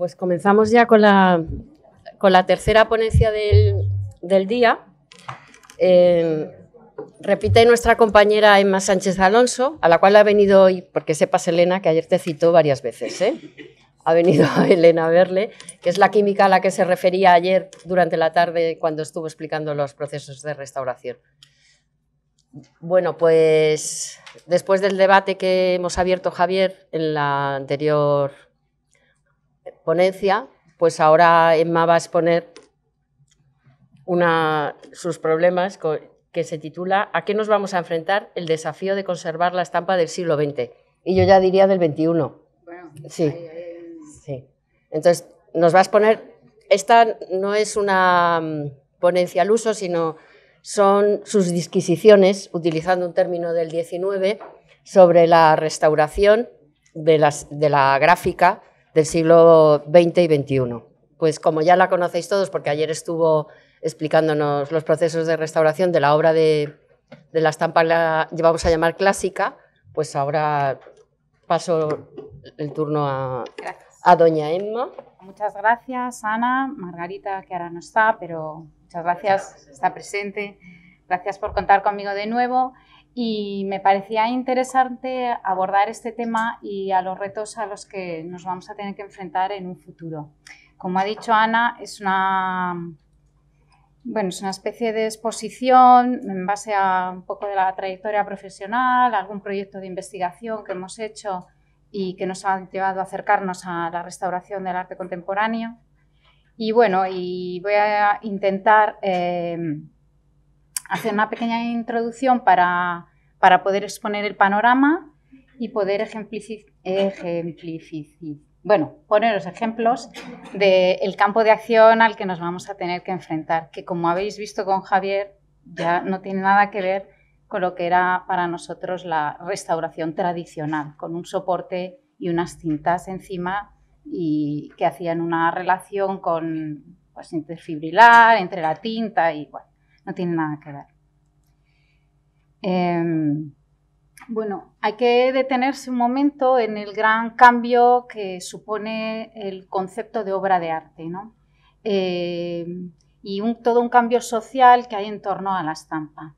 pues comenzamos ya con la, con la tercera ponencia del, día. Eh, repite nuestra compañera Emma Sánchez Alonso, a la cual ha venido hoy, porque sepas, Elena, que ayer te citó varias veces. ¿eh? Ha venido Elena a verle, que es la química a la que se refería ayer durante la tarde cuando estuvo explicando los procesos de restauración. Bueno, pues después del debate que hemos abierto, Javier, en la anterior pues ahora Emma va a exponer una, sus problemas que se titula ¿A qué nos vamos a enfrentar? El desafío de conservar la estampa del siglo XX. Y yo ya diría del XXI. Bueno, sí. Entonces, nos va a exponer, esta no es una mm, ponencia al uso, sino son sus disquisiciones, utilizando un término del XIX, sobre la restauración de la gráfica del siglo XX y XXI. Pues como ya la conocéis todos, porque ayer estuvo explicándonos los procesos de restauración de la obra de, la estampa la llevamos a llamar clásica, pues ahora paso el turno a, a doña Emma. Muchas gracias, Ana, Margarita, que ahora no está, pero muchas gracias, está presente. Gracias por contar conmigo de nuevo y me parecía interesante abordar este tema y a los retos a los que nos vamos a tener que enfrentar en un futuro. Como ha dicho Ana, es una, bueno, es una especie de exposición en base a un poco de la trayectoria profesional, algún proyecto de investigación que hemos hecho y que nos ha llevado a acercarnos a la restauración del arte contemporáneo. Y bueno, y voy a intentar... Eh, hacer una pequeña introducción para, poder exponer el panorama y poder ejemplificar, bueno, poner los ejemplos del campo de acción al que nos vamos a tener que enfrentar, que como habéis visto con Javier, ya no tiene nada que ver con lo que era para nosotros la restauración tradicional, con un soporte y unas cintas encima y que hacían una relación con pues, interfibrilar, entre la tinta y bueno, no tiene nada que ver. Em, bueno, hay que detenerse un momento en el gran cambio que supone el concepto de obra de arte, ¿no? Em, y todo un cambio social que hay en torno a la estampa.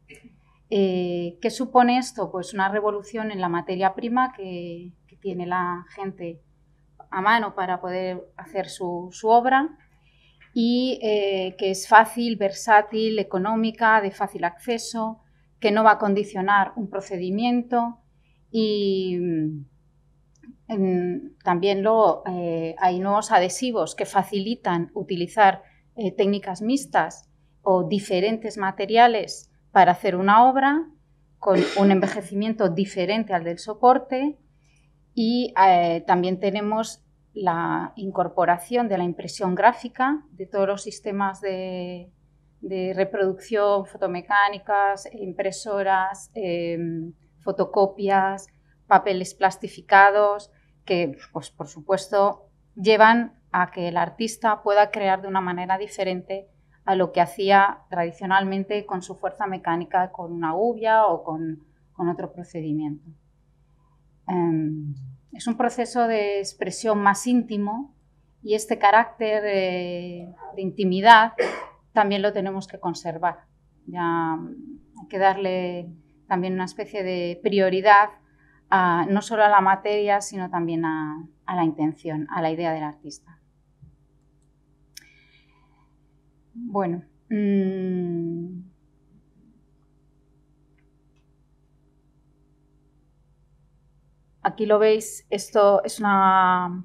Eh, ¿Qué supone esto? Pues una revolución en la materia prima que, tiene la gente a mano para poder hacer su, su obra y eh, que es fácil, versátil, económica, de fácil acceso, que no va a condicionar un procedimiento y mm, mm, también luego eh, hay nuevos adhesivos que facilitan utilizar eh, técnicas mixtas o diferentes materiales para hacer una obra con un envejecimiento diferente al del soporte y también tenemos la incorporación de la impresión gráfica, de todos los sistemas de, reproducción, fotomecánicas, impresoras, em, fotocopias, papeles plastificados, que pues, por supuesto llevan a que el artista pueda crear de una manera diferente a lo que hacía tradicionalmente con su fuerza mecánica, con una gubia o con, otro procedimiento. Em, es un proceso de expresión más íntimo y este carácter de, intimidad también lo tenemos que conservar. Ya mm, hay que darle también una especie de prioridad no solo a la materia, sino también a, la intención, a la idea del artista. Bueno, mm, Aquí lo veis, esto es, la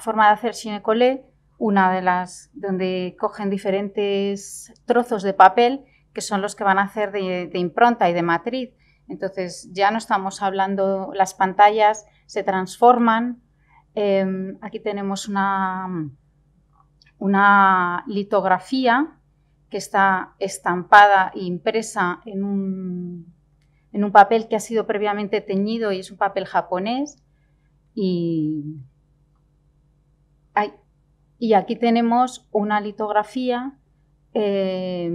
forma de hacer cinecole. una de las donde cogen diferentes trozos de papel que son los que van a hacer de, impronta y de matriz. Entonces ya no estamos hablando, las pantallas se transforman. Em, aquí tenemos una, una litografía que está estampada e impresa en un en un papel que ha sido previamente teñido y es un papel japonés. Y, aquí tenemos una litografía eh,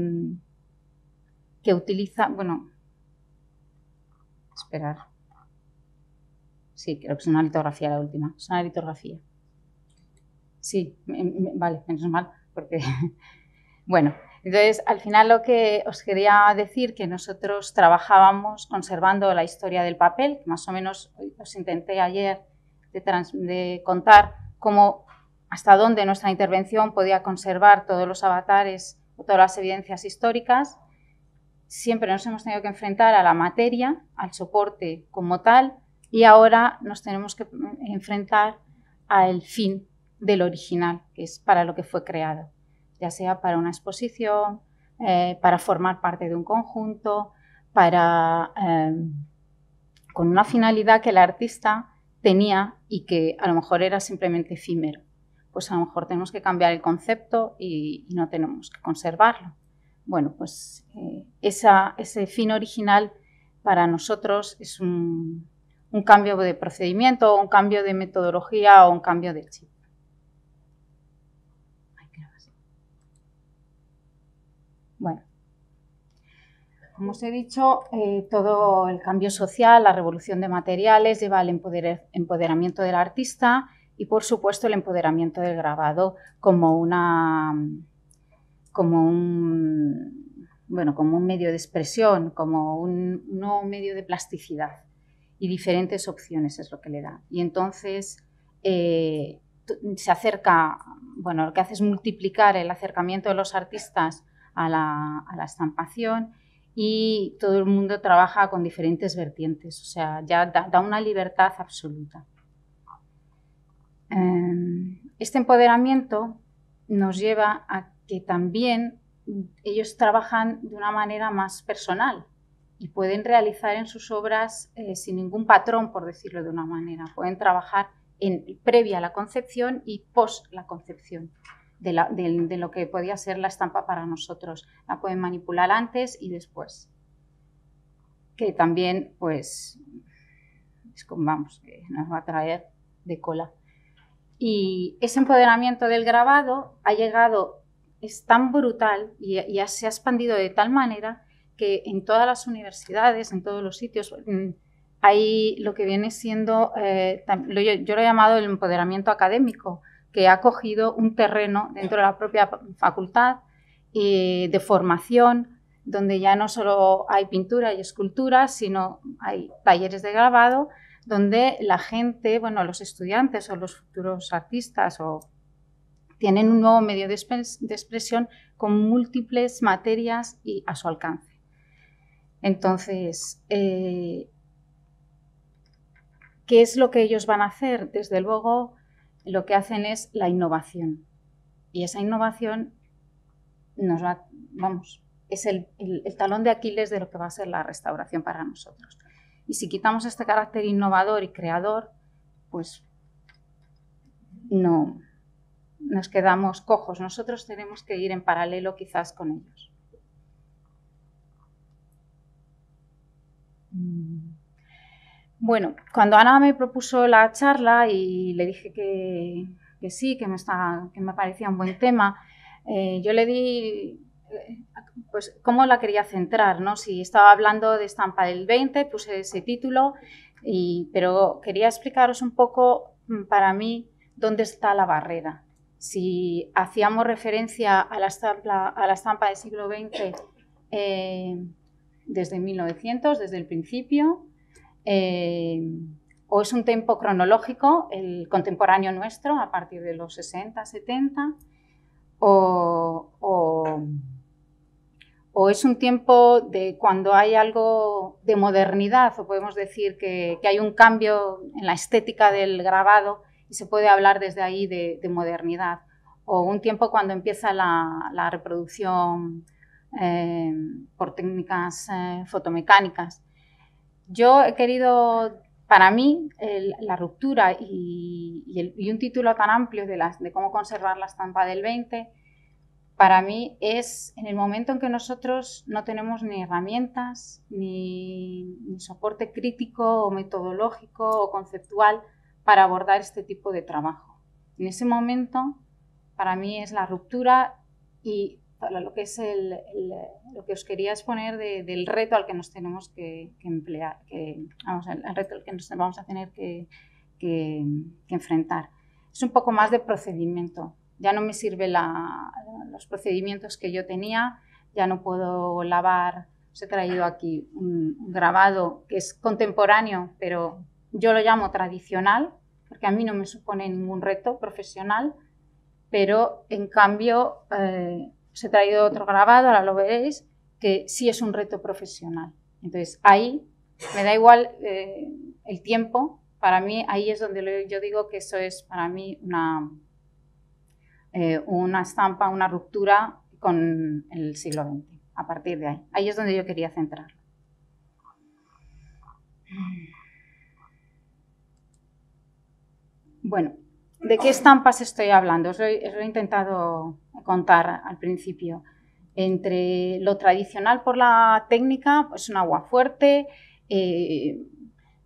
que utiliza, bueno, esperar. Sí, creo que es una litografía la última, es una litografía. Sí, vale, menos mal, porque, bueno, entonces, al final lo que os quería decir, que nosotros trabajábamos conservando la historia del papel, más o menos os intenté ayer de, contar cómo, hasta dónde nuestra intervención podía conservar todos los avatares o todas las evidencias históricas. Siempre nos hemos tenido que enfrentar a la materia, al soporte como tal, y ahora nos tenemos que enfrentar al fin del original, que es para lo que fue creado ya sea para una exposición, eh, para formar parte de un conjunto, para, em, con una finalidad que el artista tenía y que a lo mejor era simplemente efímero. Pues a lo mejor tenemos que cambiar el concepto y, no tenemos que conservarlo. Bueno, pues eh, ese fin original para nosotros es un, un cambio de procedimiento, un cambio de metodología o un cambio de chip. Bueno, como os he dicho, eh, todo el cambio social, la revolución de materiales lleva al empoderamiento del artista y, por supuesto, el empoderamiento del grabado como una como un bueno, como un medio de expresión, como un medio de plasticidad y diferentes opciones es lo que le da. Y entonces eh, se acerca, bueno, lo que hace es multiplicar el acercamiento de los artistas a la, estampación y todo el mundo trabaja con diferentes vertientes, o sea, ya da, una libertad absoluta. Em, este empoderamiento nos lleva a que también ellos trabajan de una manera más personal y pueden realizar en sus obras eh, sin ningún patrón, por decirlo de una manera. Pueden trabajar en, previa a la concepción y post la concepción de, lo que podía ser la estampa para nosotros. La pueden manipular antes y después. Que también, pues, es como, vamos, nos va a traer de cola. Y ese empoderamiento del grabado ha llegado, es tan brutal y, ya se ha expandido de tal manera que en todas las universidades, en todos los sitios, mm, hay lo que viene siendo, eh, yo, lo he llamado el empoderamiento académico, que ha cogido un terreno dentro de la propia facultad de formación, donde ya no solo hay pintura y escultura, sino hay talleres de grabado, donde la gente, bueno, los estudiantes o los futuros artistas o tienen un nuevo medio de, expresión con múltiples materias y a su alcance. Entonces, eh, ¿qué es lo que ellos van a hacer? Desde luego, lo que hacen es la innovación. Y esa innovación nos va, vamos, es el, el, talón de Aquiles de lo que va a ser la restauración para nosotros. Y si quitamos este carácter innovador y creador, pues no nos quedamos cojos. Nosotros tenemos que ir en paralelo quizás con ellos. Bueno, cuando Ana me propuso la charla y le dije que, sí, que me, parecía un buen tema, eh, yo le di eh, pues cómo la quería centrar, ¿no? Si estaba hablando de estampa del 20, puse ese título, pero quería explicaros un poco mm, para mí dónde está la barrera. Si hacíamos referencia a la estampa, a la estampa del siglo XX eh, desde 1900, desde el principio, eh, o es un tiempo cronológico, el contemporáneo nuestro, a partir de los 60, 70, o, o, es un tiempo de cuando hay algo de modernidad, o podemos decir que, hay un cambio en la estética del grabado y se puede hablar desde ahí de, modernidad, o un tiempo cuando empieza la, reproducción eh, por técnicas eh, fotomecánicas. Yo he querido, para mí, la ruptura y, un título tan amplio de, cómo conservar la estampa del 20, para mí es en el momento en que nosotros no tenemos ni herramientas, ni, ni soporte crítico o metodológico o conceptual para abordar este tipo de trabajo. En ese momento, para mí es la ruptura y lo que es el, lo que os quería exponer del reto al que nos tenemos que, emplear, que, vamos, el, reto al que nos vamos a tener que, que, enfrentar. Es un poco más de procedimiento. Ya no me sirven los procedimientos que yo tenía, ya no puedo lavar. Os he traído aquí un, grabado que es contemporáneo, pero yo lo llamo tradicional, porque a mí no me supone ningún reto profesional, pero en cambio eh, os he traído otro grabado, ahora lo veréis, que sí es un reto profesional. Entonces, ahí me da igual eh, el tiempo, para mí ahí es donde yo digo que eso es para mí una, eh, una estampa, una ruptura con el siglo XX, a partir de ahí. Ahí es donde yo quería centrar. Bueno, ¿De qué estampas estoy hablando? Os lo, he, intentado contar al principio. Entre lo tradicional por la técnica, es pues un agua fuerte, eh,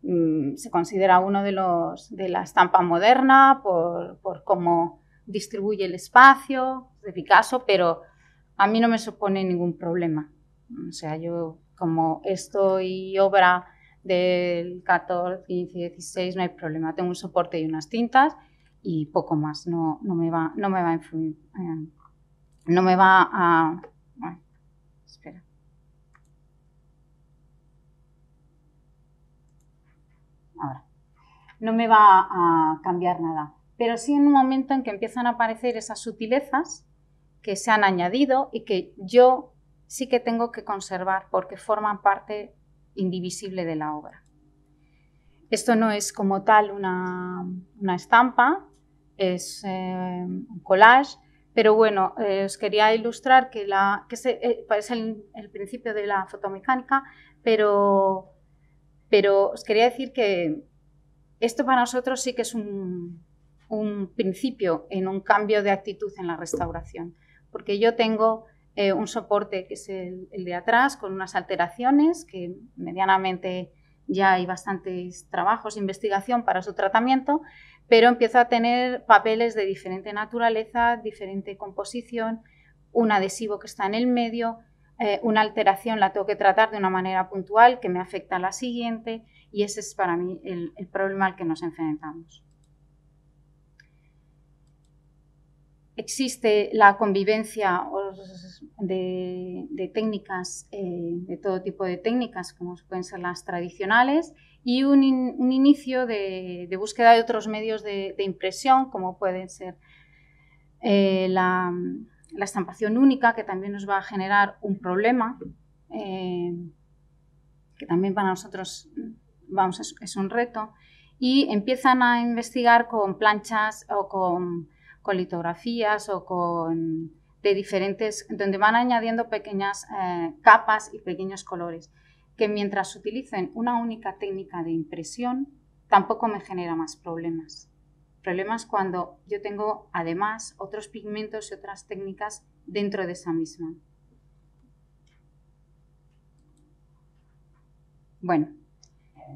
mm, se considera uno de los de la estampa moderna por, cómo distribuye el espacio de Picasso, pero a mí no me supone ningún problema. O sea, yo como estoy obra del 14, 15, 16 no hay problema. Tengo un soporte y unas tintas y poco más, no, no, me, va, no me va a influir, eh, no me va a... espera. Ahora. No me va a cambiar nada, pero sí en un momento en que empiezan a aparecer esas sutilezas que se han añadido y que yo sí que tengo que conservar porque forman parte indivisible de la obra. Esto no es como tal una, una estampa, es eh, un collage, pero bueno, eh, os quería ilustrar que, la, es eh, el, principio de la fotomecánica, pero, pero os quería decir que esto para nosotros sí que es un, principio en un cambio de actitud en la restauración, porque yo tengo un soporte que es el, de atrás con unas alteraciones que medianamente ya hay bastantes trabajos, investigación para su tratamiento pero empiezo a tener papeles de diferente naturaleza, diferente composición, un adhesivo que está en el medio, eh, una alteración la tengo que tratar de una manera puntual que me afecta a la siguiente y ese es para mí el, problema al que nos enfrentamos. Existe la convivencia de, técnicas, eh, de todo tipo de técnicas, como pueden ser las tradicionales, y un, inicio de, búsqueda de otros medios de, impresión, como pueden ser eh, la, estampación única, que también nos va a generar un problema, eh, que también para nosotros vamos, es, un reto, y empiezan a investigar con planchas o con, litografías o con de diferentes, donde van añadiendo pequeñas eh, capas y pequeños colores que mientras utilicen una única técnica de impresión, tampoco me genera más problemas. Problemas cuando yo tengo además otros pigmentos y otras técnicas dentro de esa misma. Bueno,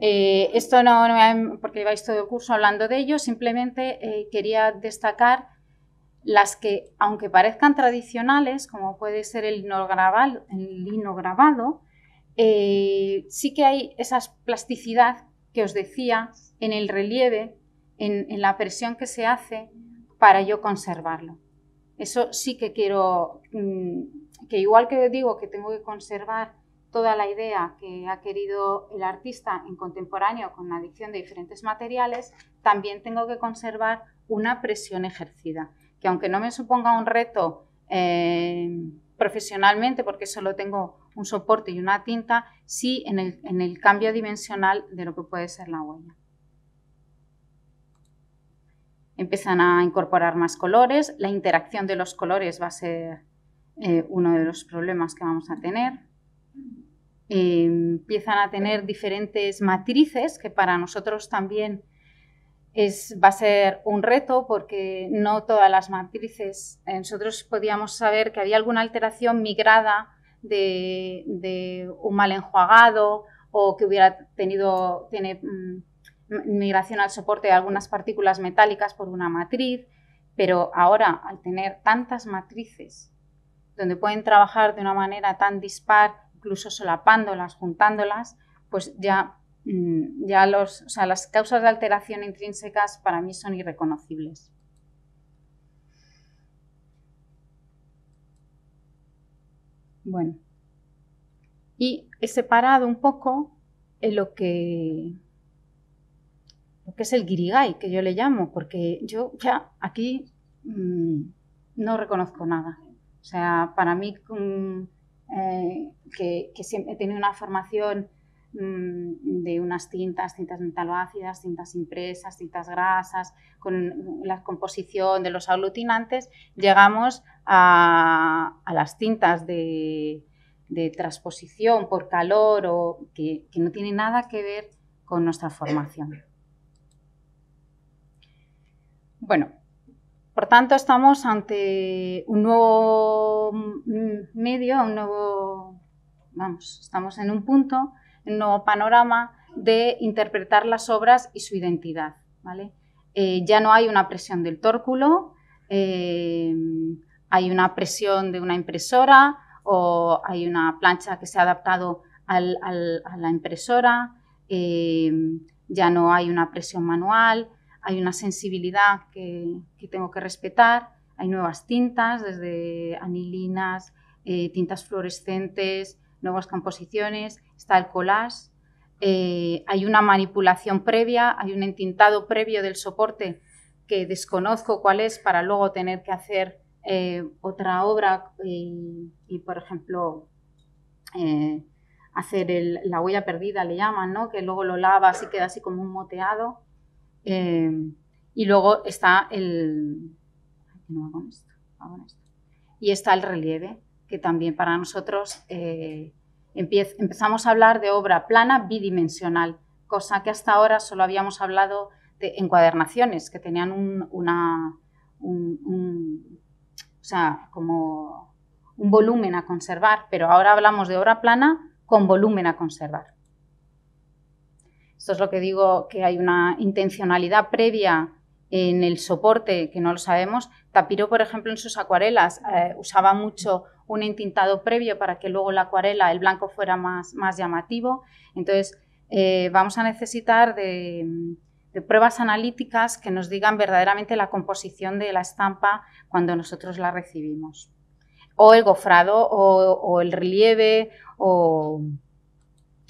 eh, esto no, em, porque lleváis todo el curso hablando de ello, simplemente eh, quería destacar las que, aunque parezcan tradicionales, como puede ser el lino el grabado, eh, sí que hay esa plasticidad que os decía en el relieve, en, la presión que se hace para yo conservarlo. Eso sí que quiero, mm, que igual que digo que tengo que conservar toda la idea que ha querido el artista en contemporáneo con la adicción de diferentes materiales, también tengo que conservar una presión ejercida, que aunque no me suponga un reto eh, profesionalmente, porque solo tengo un soporte y una tinta, sí en el, cambio dimensional de lo que puede ser la huella. Empiezan a incorporar más colores, la interacción de los colores va a ser eh, uno de los problemas que vamos a tener. Em, empiezan a tener diferentes matrices que para nosotros también va a ser un reto porque no todas las matrices. Eh, nosotros podíamos saber que había alguna alteración migrada de, un mal enjuagado o que hubiera tenido tiene, mm, migración al soporte de algunas partículas metálicas por una matriz, pero ahora al tener tantas matrices donde pueden trabajar de una manera tan dispar, incluso solapándolas, juntándolas, pues ya Mm, ya los, las causas de alteración intrínsecas para mí son irreconocibles. Bueno, y he separado un poco en eh, lo que que es el guirigay, que yo le llamo, porque yo ya aquí mm, no reconozco nada. O sea, para mí, mm, eh, que, que siempre he tenido una formación Mm, de unas tintas, tintas metaloácidas, tintas impresas, tintas grasas, con la composición de los aglutinantes, llegamos a, las tintas de, transposición por calor o que, que no tiene nada que ver con nuestra formación. Bueno, por tanto estamos ante un nuevo medio, un nuevo, vamos, estamos en un punto nuevo panorama de interpretar las obras y su identidad. ¿vale? Eh, ya no hay una presión del tórculo, eh, hay una presión de una impresora o hay una plancha que se ha adaptado a la impresora, eh, ya no hay una presión manual, hay una sensibilidad que, que tengo que respetar, hay nuevas tintas, desde anilinas, tintas fluorescentes, nuevas composiciones, está el collage, eh, hay una manipulación previa, hay un entintado previo del soporte que desconozco cuál es para luego tener que hacer eh, otra obra eh, y, por ejemplo, hacer la huella perdida, le llaman, ¿no? que luego lo lava así queda así como un moteado. y luego está el... Y está el relieve, que también para nosotros eh, empezamos a hablar de obra plana bidimensional, cosa que hasta ahora solo habíamos hablado de encuadernaciones, que tenían un, como un volumen a conservar, pero ahora hablamos de obra plana con volumen a conservar. Esto es lo que digo, que hay una intencionalidad previa en el soporte, que no lo sabemos, Tapiro, por ejemplo, en sus acuarelas eh, usaba mucho un entintado previo para que luego la acuarela, el blanco, fuera más, más llamativo. Entonces, eh, vamos a necesitar de, pruebas analíticas que nos digan verdaderamente la composición de la estampa cuando nosotros la recibimos. O el gofrado, o, el relieve, o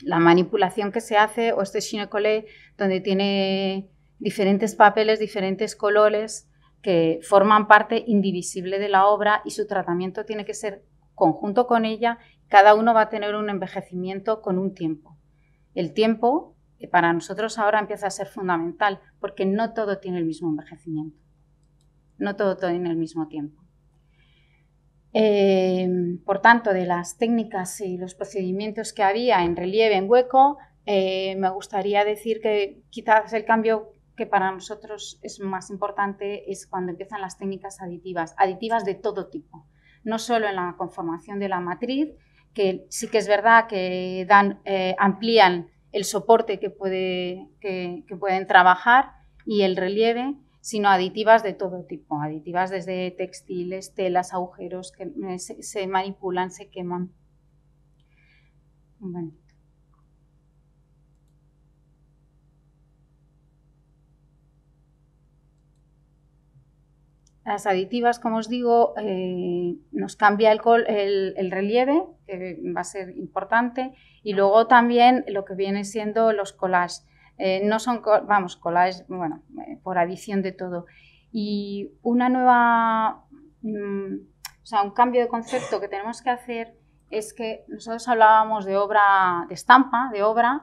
la manipulación que se hace, o este chinecolé donde tiene diferentes papeles, diferentes colores que forman parte indivisible de la obra y su tratamiento tiene que ser conjunto con ella. Cada uno va a tener un envejecimiento con un tiempo. El tiempo eh, para nosotros ahora empieza a ser fundamental porque no todo tiene el mismo envejecimiento. No todo tiene el mismo tiempo. Eh, por tanto, de las técnicas y los procedimientos que había en relieve, en hueco, eh, me gustaría decir que quizás el cambio que para nosotros es más importante es cuando empiezan las técnicas aditivas, aditivas de todo tipo, no solo en la conformación de la matriz, que sí que es verdad que dan, eh, amplían el soporte que, puede, que, pueden trabajar y el relieve, sino aditivas de todo tipo, aditivas desde textiles, telas, agujeros que eh, se, manipulan, se queman. Bueno, Las aditivas, como os digo, eh, nos cambia el, relieve, que va a ser importante, y luego también lo que viene siendo los collages. Eh, no son, vamos, collages, bueno, eh, por adición de todo. Y una nueva, mm, o sea, un cambio de concepto que tenemos que hacer es que nosotros hablábamos de obra, de estampa, de obra,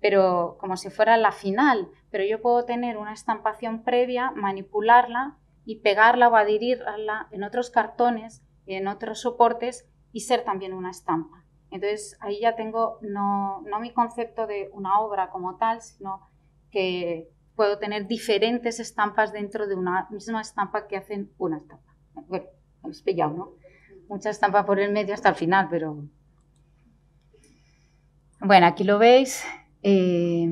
pero como si fuera la final, pero yo puedo tener una estampación previa, manipularla y pegarla o adherirla en otros cartones, en otros soportes y ser también una estampa. Entonces ahí ya tengo no, mi concepto de una obra como tal, sino que puedo tener diferentes estampas dentro de una misma estampa que hacen una estampa. Bueno, hemos pillado, ¿no? Mucha estampa por el medio hasta el final, pero... Bueno, aquí lo veis. Eh,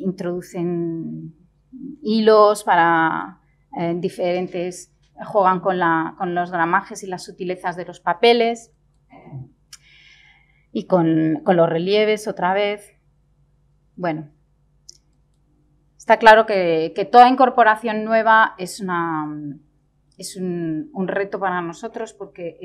introducen hilos para diferentes, juegan con, los gramajes y las sutilezas de los papeles y con, los relieves otra vez. Bueno, está claro que, toda incorporación nueva es una es un, reto para nosotros porque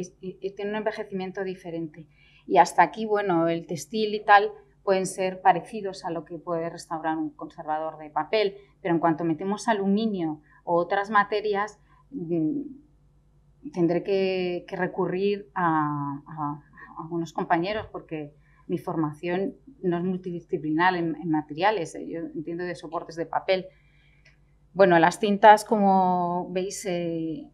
tiene un envejecimiento diferente. Y hasta aquí, bueno, el textil y tal pueden ser parecidos a lo que puede restaurar un conservador de papel, pero en cuanto metemos aluminio otras materias mm, tendré que, recurrir a, algunos compañeros porque mi formación no es multidisciplinar en, materiales, ¿eh? yo entiendo de soportes de papel. Bueno, las tintas, como veis, eh,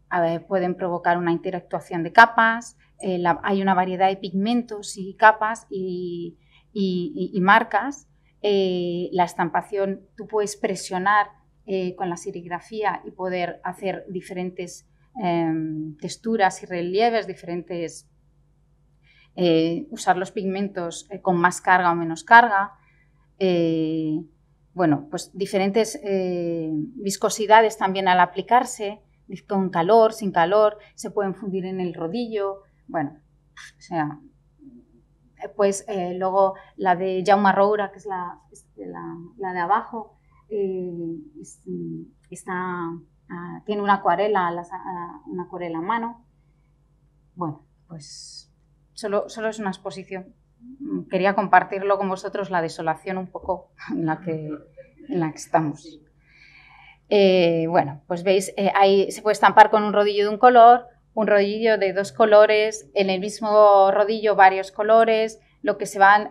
pueden provocar una interactuación de capas, eh, hay una variedad de pigmentos y capas y, marcas. la estampación, tú puedes presionar eh, con la serigrafía y poder hacer diferentes em, texturas y relieves, diferentes eh, usar los pigmentos eh, con más carga o menos carga, bueno, pues diferentes viscosidades también al aplicarse, con calor, sin calor, se pueden fundir en el rodillo, bueno, o sea, pues luego la de Jaume Roura, que es la de abajo, eh, ah, tiene una acuarela, una a mano. Bueno, pues solo, es una exposición. Quería compartirlo con vosotros, la desolación un poco en la que, en la estamos. Eh, bueno, pues veis, eh, se puede estampar con un rodillo de un color, un rodillo de dos colores, en el mismo rodillo varios colores, lo que, se van,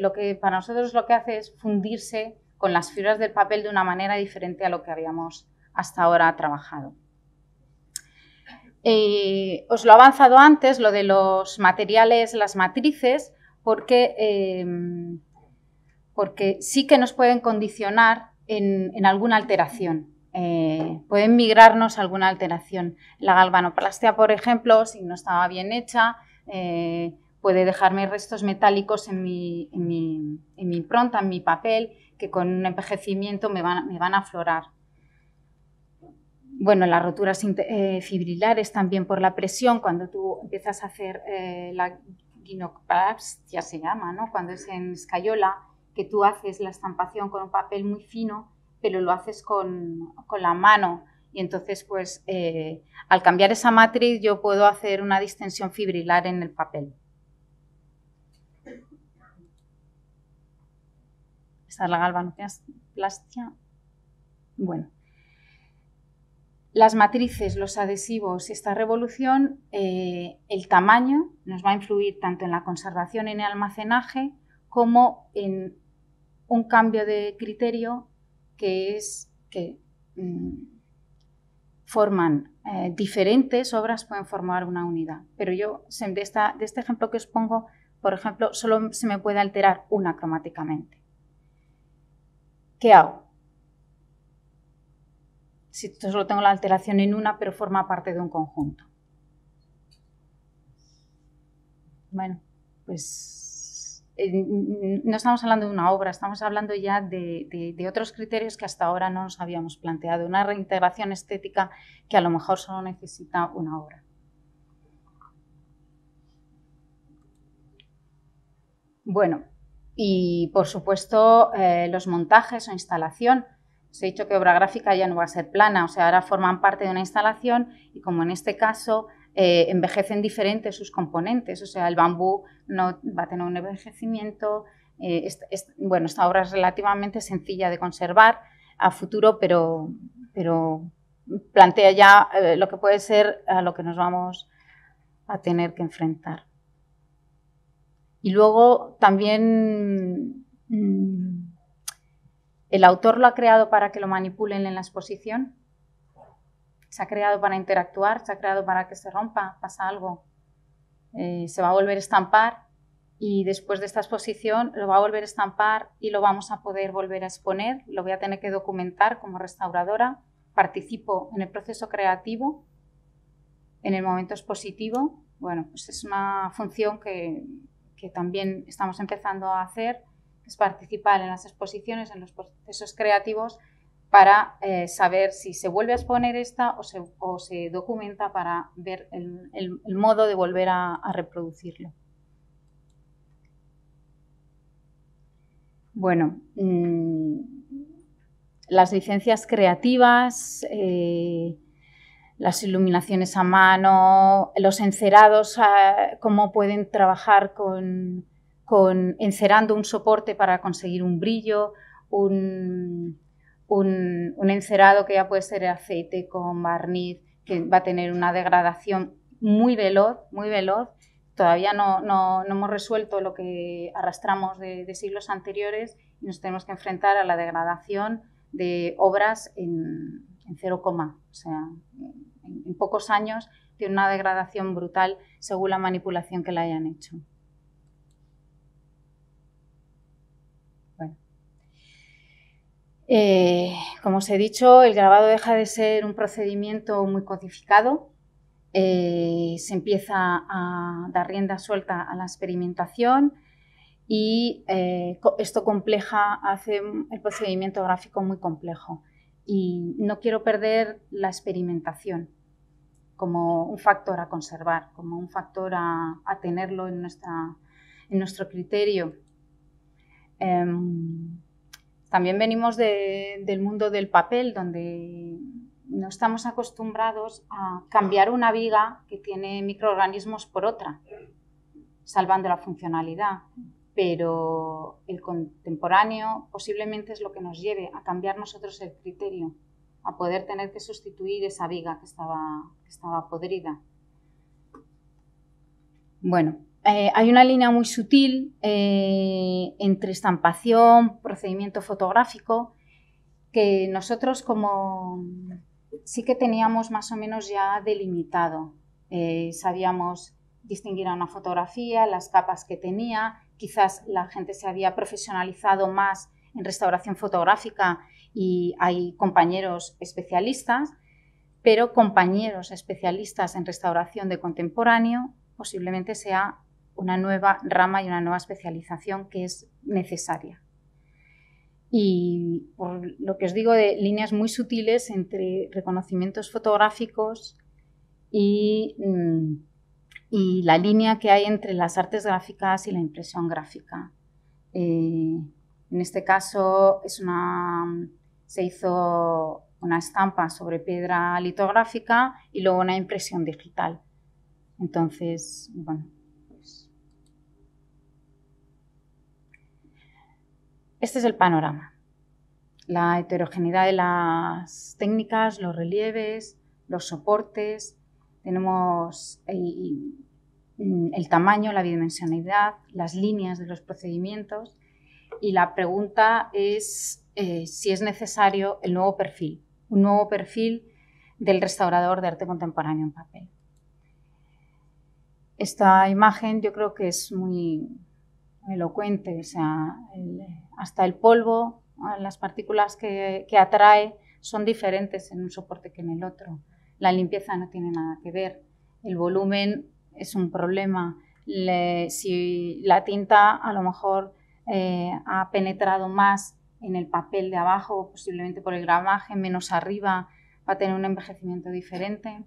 lo que para nosotros lo que hace es fundirse con las fibras del papel de una manera diferente a lo que habíamos hasta ahora trabajado. Eh, os lo he avanzado antes, lo de los materiales, las matrices, porque, eh, porque sí que nos pueden condicionar en, alguna alteración. Eh, pueden migrarnos a alguna alteración. La galvanoplastia, por ejemplo, si no estaba bien hecha, puede dejarme restos metálicos en mi, impronta, en mi papel, que con un envejecimiento me van, a aflorar. Bueno, las roturas eh, fibrilares también por la presión, cuando tú empiezas a hacer eh, la la ya se llama, ¿no? cuando es en escayola, que tú haces la estampación con un papel muy fino, pero lo haces con, la mano. Y entonces, pues, eh, al cambiar esa matriz, yo puedo hacer una distensión fibrilar en el papel. la galvanoplastia. Bueno, las matrices, los adhesivos y esta revolución, eh, el tamaño nos va a influir tanto en la conservación y en el almacenaje como en un cambio de criterio que es que mm, forman eh, diferentes obras, pueden formar una unidad. Pero yo, de este ejemplo que os pongo, por ejemplo, solo se me puede alterar una cromáticamente. ¿qué hago? Si solo tengo la alteración en una, pero forma parte de un conjunto. Bueno, pues eh, no estamos hablando de una obra, estamos hablando ya de, de, otros criterios que hasta ahora no nos habíamos planteado, una reintegración estética que a lo mejor solo necesita una obra. Bueno, y, por supuesto, eh, los montajes o instalación. se ha dicho que obra gráfica ya no va a ser plana, o sea, ahora forman parte de una instalación y como en este caso eh, envejecen diferentes sus componentes, o sea, el bambú no va a tener un envejecimiento, eh, bueno, esta obra es relativamente sencilla de conservar a futuro, pero, plantea ya lo que puede ser a lo que nos vamos a tener que enfrentar. Y luego también mm, el autor lo ha creado para que lo manipulen en la exposición. Se ha creado para interactuar, se ha creado para que se rompa, pasa algo. Eh, se va a volver a estampar y después de esta exposición lo va a volver a estampar y lo vamos a poder volver a exponer. Lo voy a tener que documentar como restauradora. Participo en el proceso creativo, en el momento expositivo. Bueno, pues es una función que que también estamos empezando a hacer, es participar en las exposiciones, en los procesos creativos, para eh, saber si se vuelve a exponer esta o se, documenta para ver el, modo de volver a, reproducirlo. Bueno, mm, las licencias creativas, eh, las iluminaciones a mano, los encerados, ah, cómo pueden trabajar con, encerando un soporte para conseguir un brillo, un, encerado que ya puede ser aceite con barniz, que va a tener una degradación muy veloz, muy veloz. Todavía no, hemos resuelto lo que arrastramos de, siglos anteriores y nos tenemos que enfrentar a la degradación de obras en, en cero coma, o sea, en, pocos años tiene una degradación brutal según la manipulación que la hayan hecho. Eh, como os he dicho, el grabado deja de ser un procedimiento muy codificado. Eh, se empieza a dar rienda suelta a la experimentación y eh, esto compleja, hace el procedimiento gráfico muy complejo. Y no quiero perder la experimentación como un factor a conservar, como un factor a, tenerlo en, nuestra, en nuestro criterio. Em, también venimos del mundo del papel, donde no estamos acostumbrados a cambiar una viga que tiene microorganismos por otra, salvando la funcionalidad. Pero el contemporáneo posiblemente es lo que nos lleve a cambiar nosotros el criterio a poder tener que sustituir esa viga que estaba, estaba podrida. Bueno, eh, hay una línea muy sutil eh, entre estampación, procedimiento fotográfico, que nosotros como sí que teníamos más o menos ya delimitado. Eh, sabíamos distinguir a una fotografía, las capas que tenía, quizás la gente se había profesionalizado más en restauración fotográfica y hay compañeros especialistas, pero compañeros especialistas en restauración de contemporáneo posiblemente sea una nueva rama y una nueva especialización que es necesaria. Y por lo que os digo de líneas muy sutiles entre reconocimientos fotográficos y, mm, la línea que hay entre las artes gráficas y la impresión gráfica. Eh, en este caso se hizo una estampa sobre piedra litográfica y luego una impresión digital. Entonces, bueno. Pues. este es el panorama. La heterogeneidad de las técnicas, los relieves, los soportes. Tenemos el tamaño, la bidimensionalidad, las líneas de los procedimientos y la pregunta es eh, si es necesario el nuevo perfil, un nuevo perfil del restaurador de arte contemporáneo en papel. Esta imagen yo creo que es muy elocuente, o sea, hasta el polvo, ah, las partículas que, atrae son diferentes en un soporte que en el otro. La limpieza no tiene nada que ver, el volumen es un problema, si la tinta a lo mejor eh, ha penetrado más en el papel de abajo, posiblemente por el gramaje, menos arriba, va a tener un envejecimiento diferente.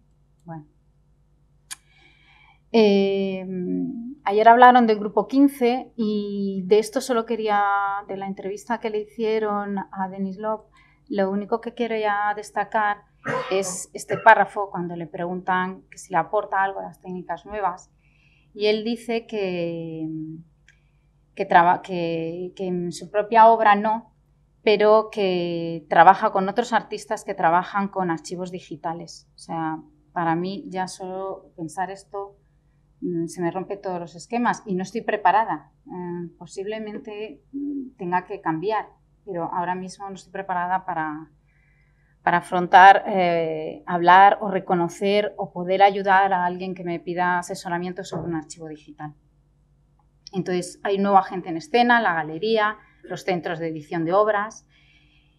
Eh, ayer hablaron del grupo 15 y de esto solo quería, de la entrevista que le hicieron a Denis Lop, lo único que quiero ya destacar es este párrafo cuando le preguntan que si le aporta algo a las técnicas nuevas. Y él dice que, que, en su propia obra no, pero que trabaja con otros artistas que trabajan con archivos digitales. O sea, para mí ya solo pensar esto mm, se me rompe todos los esquemas y no estoy preparada. Eh, posiblemente tenga que cambiar, pero ahora mismo no estoy preparada para, afrontar, eh, hablar o reconocer o poder ayudar a alguien que me pida asesoramiento sobre un archivo digital. Entonces hay nueva gente en escena, la galería, los centros de edición de obras.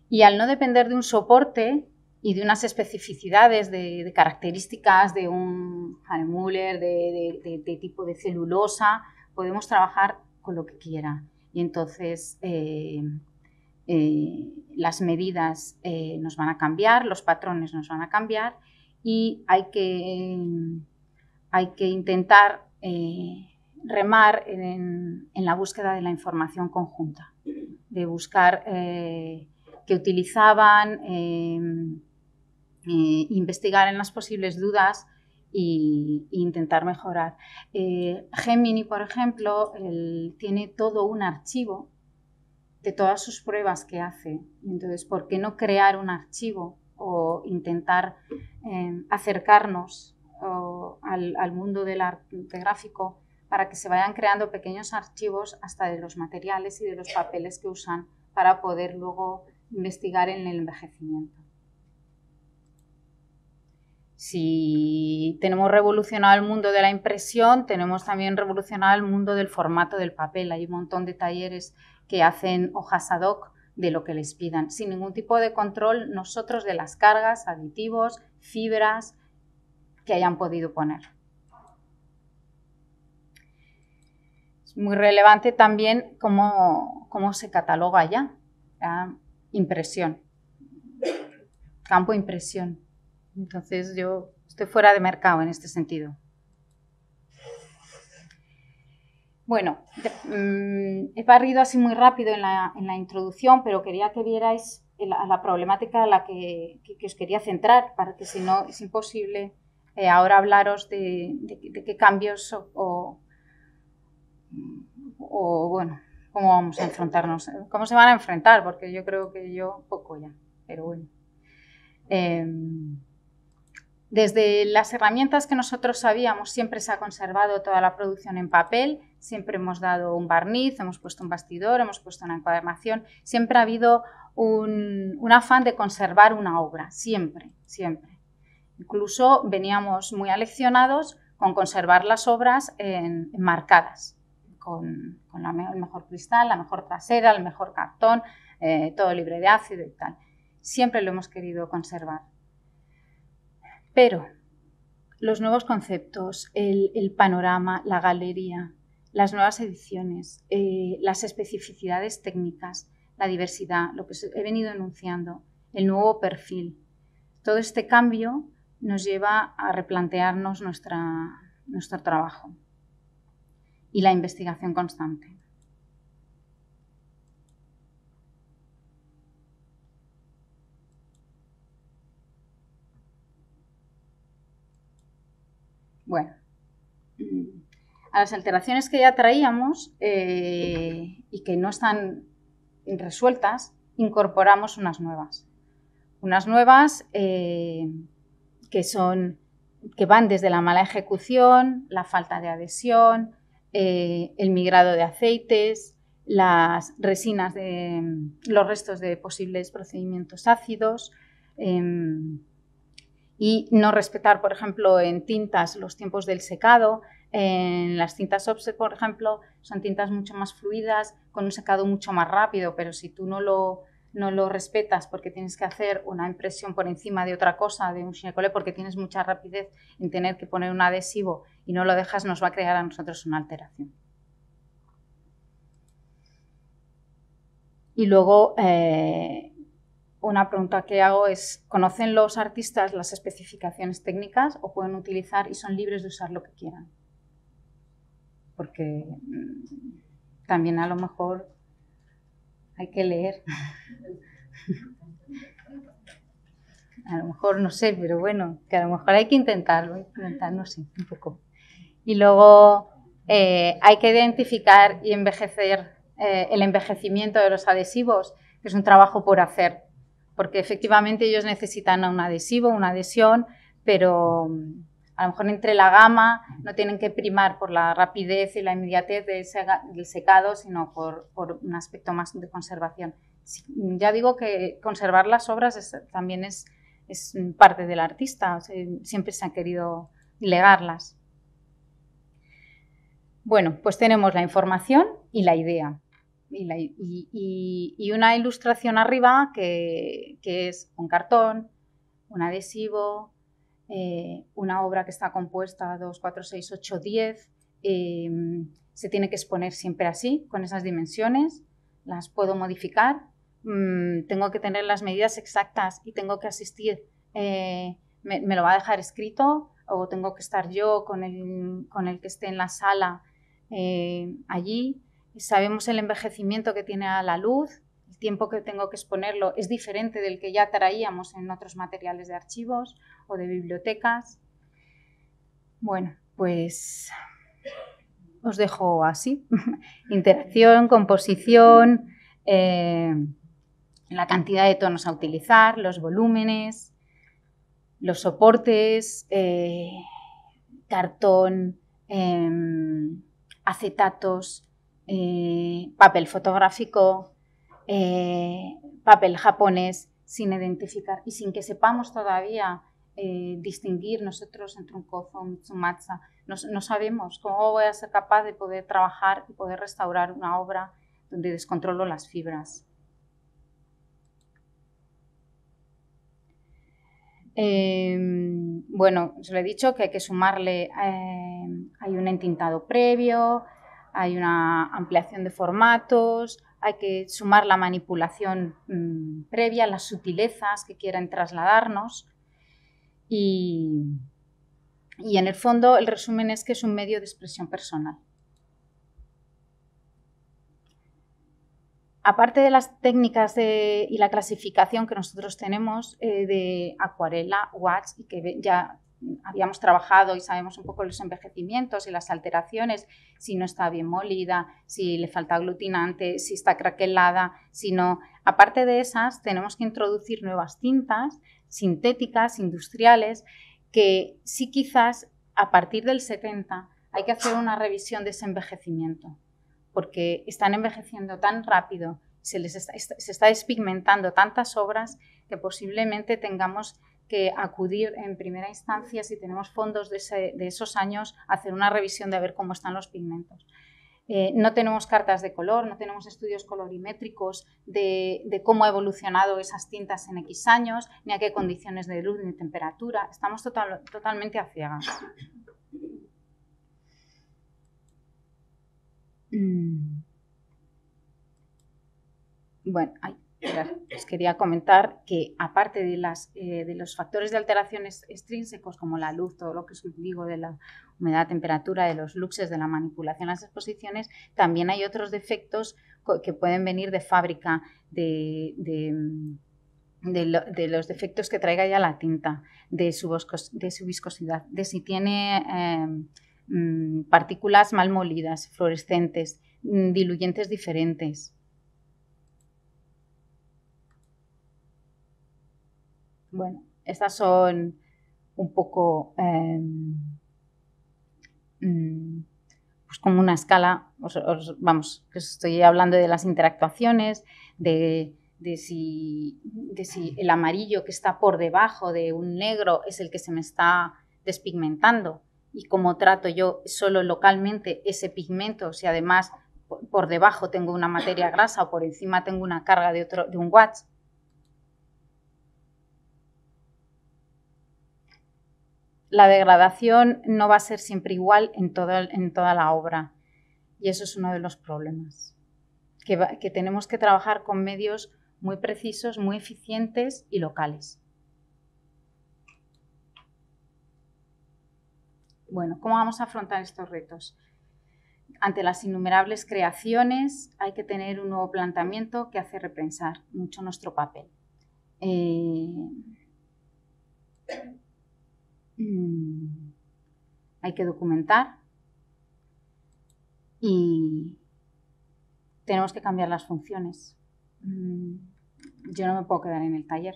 Y al no depender de un soporte y de unas especificidades, de, características de un Muller, de, tipo de celulosa, podemos trabajar con lo que quiera. Y entonces eh, eh, las medidas eh, nos van a cambiar, los patrones nos van a cambiar y hay que, hay que intentar remar en, la búsqueda de la información conjunta, de buscar eh, que utilizaban, em, eh, investigar en las posibles dudas e intentar mejorar. Eh, Gemini, por ejemplo, tiene todo un archivo de todas sus pruebas que hace. Entonces, ¿por qué no crear un archivo o intentar em, acercarnos al, mundo del arte gráfico? para que se vayan creando pequeños archivos hasta de los materiales y de los papeles que usan para poder luego investigar en el envejecimiento. Si tenemos revolucionado el mundo de la impresión, tenemos también revolucionado el mundo del formato del papel. Hay un montón de talleres que hacen hojas ad hoc de lo que les pidan, sin ningún tipo de control nosotros de las cargas, aditivos, fibras que hayan podido poner. muy relevante también cómo, se cataloga ya. la Impresión. Campo impresión. Entonces yo estoy fuera de mercado en este sentido. Bueno, mm, he barrido así muy rápido en la, introducción, pero quería que vierais la, problemática a la que, os quería centrar, para que si no es imposible eh, ahora hablaros de, qué cambios o o bueno, cómo vamos a enfrentarnos, cómo se van a enfrentar, porque yo creo que yo poco ya, pero bueno. Em, desde las herramientas que nosotros sabíamos, siempre se ha conservado toda la producción en papel, siempre hemos dado un barniz, hemos puesto un bastidor, hemos puesto una encuadernación, siempre ha habido un, un afán de conservar una obra, siempre, siempre. Incluso veníamos muy aleccionados con conservar las obras enmarcadas con, la el mejor cristal, la mejor trasera, el mejor cartón, eh, todo libre de ácido y tal. Siempre lo hemos querido conservar. Pero los nuevos conceptos, el, panorama, la galería, las nuevas ediciones, eh, las especificidades técnicas, la diversidad, lo que he venido enunciando, el nuevo perfil, todo este cambio nos lleva a replantearnos nuestro trabajo y la investigación constante. Bueno, a las alteraciones que ya traíamos eh, y que no están resueltas, incorporamos unas nuevas. Unas nuevas eh, que son que van desde la mala ejecución, la falta de adhesión, eh, el migrado de aceites, las resinas de los restos de posibles procedimientos ácidos em, y no respetar, por ejemplo, en tintas los tiempos del secado. En las tintas OPSE, por ejemplo, son tintas mucho más fluidas, con un secado mucho más rápido, pero si tú no lo no lo respetas porque tienes que hacer una impresión por encima de otra cosa, de un chinecolé, porque tienes mucha rapidez en tener que poner un adhesivo y no lo dejas, nos va a crear a nosotros una alteración. Y luego, eh, una pregunta que hago es, ¿conocen los artistas las especificaciones técnicas o pueden utilizar y son libres de usar lo que quieran? Porque mm, también a lo mejor hay que leer. A lo mejor no sé, pero bueno, que a lo mejor hay que intentarlo, un poco. Y luego eh, hay que identificar y envejecer eh, el envejecimiento de los adhesivos, que es un trabajo por hacer, porque efectivamente ellos necesitan un adhesivo, una adhesión, pero a lo mejor entre la gama no tienen que primar por la rapidez y la inmediatez del secado, sino por, un aspecto más de conservación. Ya digo que conservar las obras también es, parte del artista, siempre se han querido legarlas. Bueno, pues tenemos la información y la idea. Y, una ilustración arriba que es un cartón, un adhesivo, eh, una obra que está compuesta 2, 4, 6, 8, 10, se tiene que exponer siempre así, con esas dimensiones, las puedo modificar, mm, tengo que tener las medidas exactas y tengo que asistir, eh, me, me, lo va a dejar escrito o tengo que estar yo con el, con el que esté en la sala eh, allí. Sabemos el envejecimiento que tiene a la luz, el tiempo que tengo que exponerlo es diferente del que ya traíamos en otros materiales de archivos o de bibliotecas. Bueno, pues os dejo así. Interacción, composición, eh, la cantidad de tonos a utilizar, los volúmenes, los soportes, eh, cartón, em, acetatos, eh, papel fotográfico, eh, papel japonés sin identificar y sin que sepamos todavía eh, distinguir nosotros entre un y un tsumatsu. No, sabemos cómo voy a ser capaz de poder trabajar y poder restaurar una obra donde descontrolo las fibras. Em, bueno, os lo he dicho que hay que sumarle, eh, hay un entintado previo, hay una ampliación de formatos, hay que sumar la manipulación mm, previa, las sutilezas que quieran trasladarnos. Y, y en el fondo el resumen es que es un medio de expresión personal. aparte de las técnicas y la clasificación que nosotros tenemos eh, de acuarela, watch y que ya habíamos trabajado y sabemos un poco los envejecimientos y las alteraciones, si no está bien molida, si le falta aglutinante, si está craquelada, sino Aparte de esas, tenemos que introducir nuevas tintas sintéticas, industriales, que sí quizás a partir del 70 hay que hacer una revisión de ese envejecimiento, porque están envejeciendo tan rápido, se les está, se está despigmentando tantas obras que posiblemente tengamos que acudir en primera instancia, si tenemos fondos de, esos años, hacer una revisión de ver cómo están los pigmentos. Eh, no tenemos cartas de color, no tenemos estudios colorimétricos de, cómo ha evolucionado esas tintas en X años, ni a qué condiciones de luz ni temperatura. Estamos totalmente a ciegas. Mm. Bueno, ay, os pues quería comentar que aparte de, las, eh, de los factores de alteraciones extrínsecos como la luz, todo lo que os digo de la humedad, temperatura, de los luxes, de la manipulación, las exposiciones, también hay otros defectos que pueden venir de fábrica, de, los defectos que traiga ya la tinta, de su, de su viscosidad, de si tiene eh, mm, partículas mal molidas, fluorescentes, mm, diluyentes diferentes. Bueno, estas son un poco em, mm, pues como una escala, vamos, que estoy hablando de las interactuaciones, de, si, si el amarillo que está por debajo de un negro es el que se me está despigmentando y cómo trato yo solo localmente ese pigmento, si además por debajo tengo una materia grasa o por encima tengo una carga de, otro, de un watts, la degradación no va a ser siempre igual en, toda la obra. Y eso es uno de los problemas, que, tenemos que trabajar con medios muy precisos, muy eficientes y locales. Bueno, ¿cómo vamos a afrontar estos retos? Ante las innumerables creaciones hay que tener un nuevo planteamiento que hace repensar mucho nuestro papel. Eh, Mm, hay que documentar y tenemos que cambiar las funciones. Mm, yo no me puedo quedar en el taller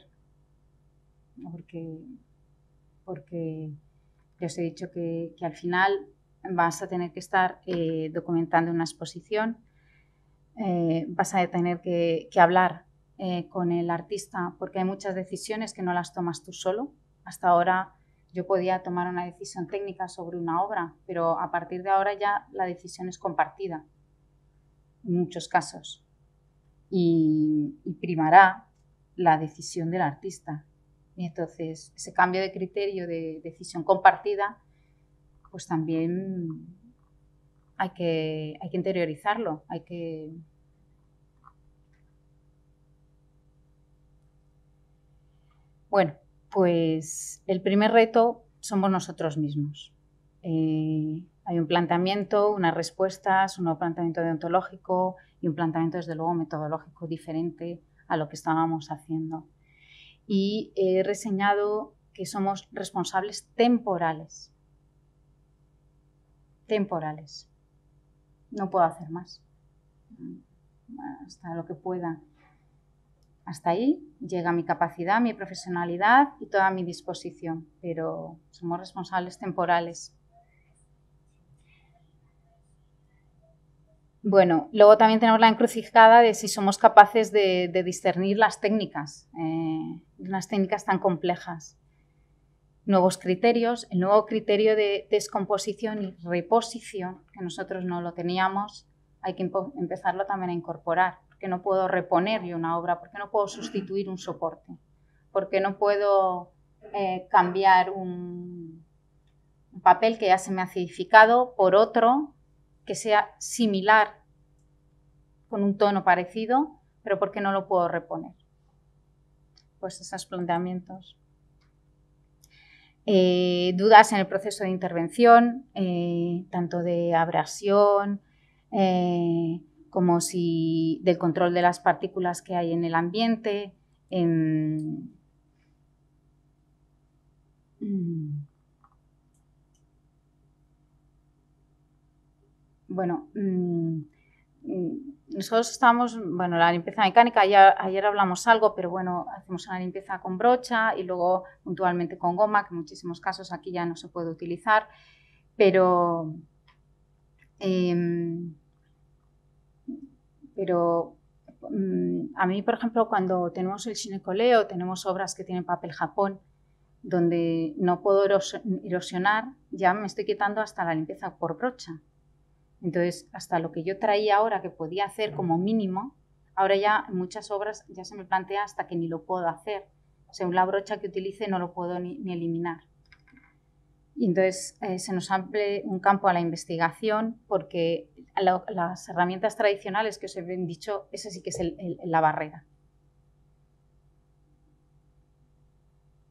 porque, porque ya os he dicho que, al final vas a tener que estar eh, documentando una exposición, eh, vas a tener que, hablar eh, con el artista porque hay muchas decisiones que no las tomas tú solo. Hasta ahora yo podía tomar una decisión técnica sobre una obra, pero a partir de ahora ya la decisión es compartida, en muchos casos, y, primará la decisión del artista. Y entonces ese cambio de criterio de decisión compartida, pues también hay que, hay que interiorizarlo, hay que Bueno, pues el primer reto somos nosotros mismos. Eh, hay un planteamiento, unas respuestas, un nuevo planteamiento deontológico y un planteamiento, desde luego, metodológico diferente a lo que estábamos haciendo. Y he reseñado que somos responsables temporales. Temporales. No puedo hacer más. Hasta lo que pueda. Hasta ahí llega mi capacidad, mi profesionalidad y toda mi disposición, pero somos responsables temporales. Bueno, luego también tenemos la encrucijada de si somos capaces de, discernir las técnicas, eh, unas técnicas tan complejas. Nuevos criterios, el nuevo criterio de descomposición y reposición, que nosotros no lo teníamos, hay que empezarlo también a incorporar porque no puedo reponer yo una obra, porque no puedo sustituir un soporte, porque no puedo eh, cambiar un, papel que ya se me ha acidificado por otro que sea similar, con un tono parecido, pero por qué no lo puedo reponer. Pues esos planteamientos. Eh, dudas en el proceso de intervención, eh, tanto de abrasión, como si del control de las partículas que hay en el ambiente, mm, bueno, mm, nosotros estamos, bueno, la limpieza mecánica, ayer, ayer, hablamos algo, pero bueno, hacemos una limpieza con brocha y luego puntualmente con goma, que en muchísimos casos aquí ya no se puede utilizar, pero em, pero mm, a mí, por ejemplo, cuando tenemos el cinecoleo, tenemos obras que tienen papel Japón, donde no puedo erosionar, ya me estoy quitando hasta la limpieza por brocha. Entonces, hasta lo que yo traía ahora que podía hacer como mínimo, ahora ya en muchas obras ya se me plantea hasta que ni lo puedo hacer. Según la brocha que utilice no lo puedo ni, eliminar. Y entonces eh, se nos amplía un campo a la investigación porque las herramientas tradicionales que os he dicho, esa sí que es la barrera.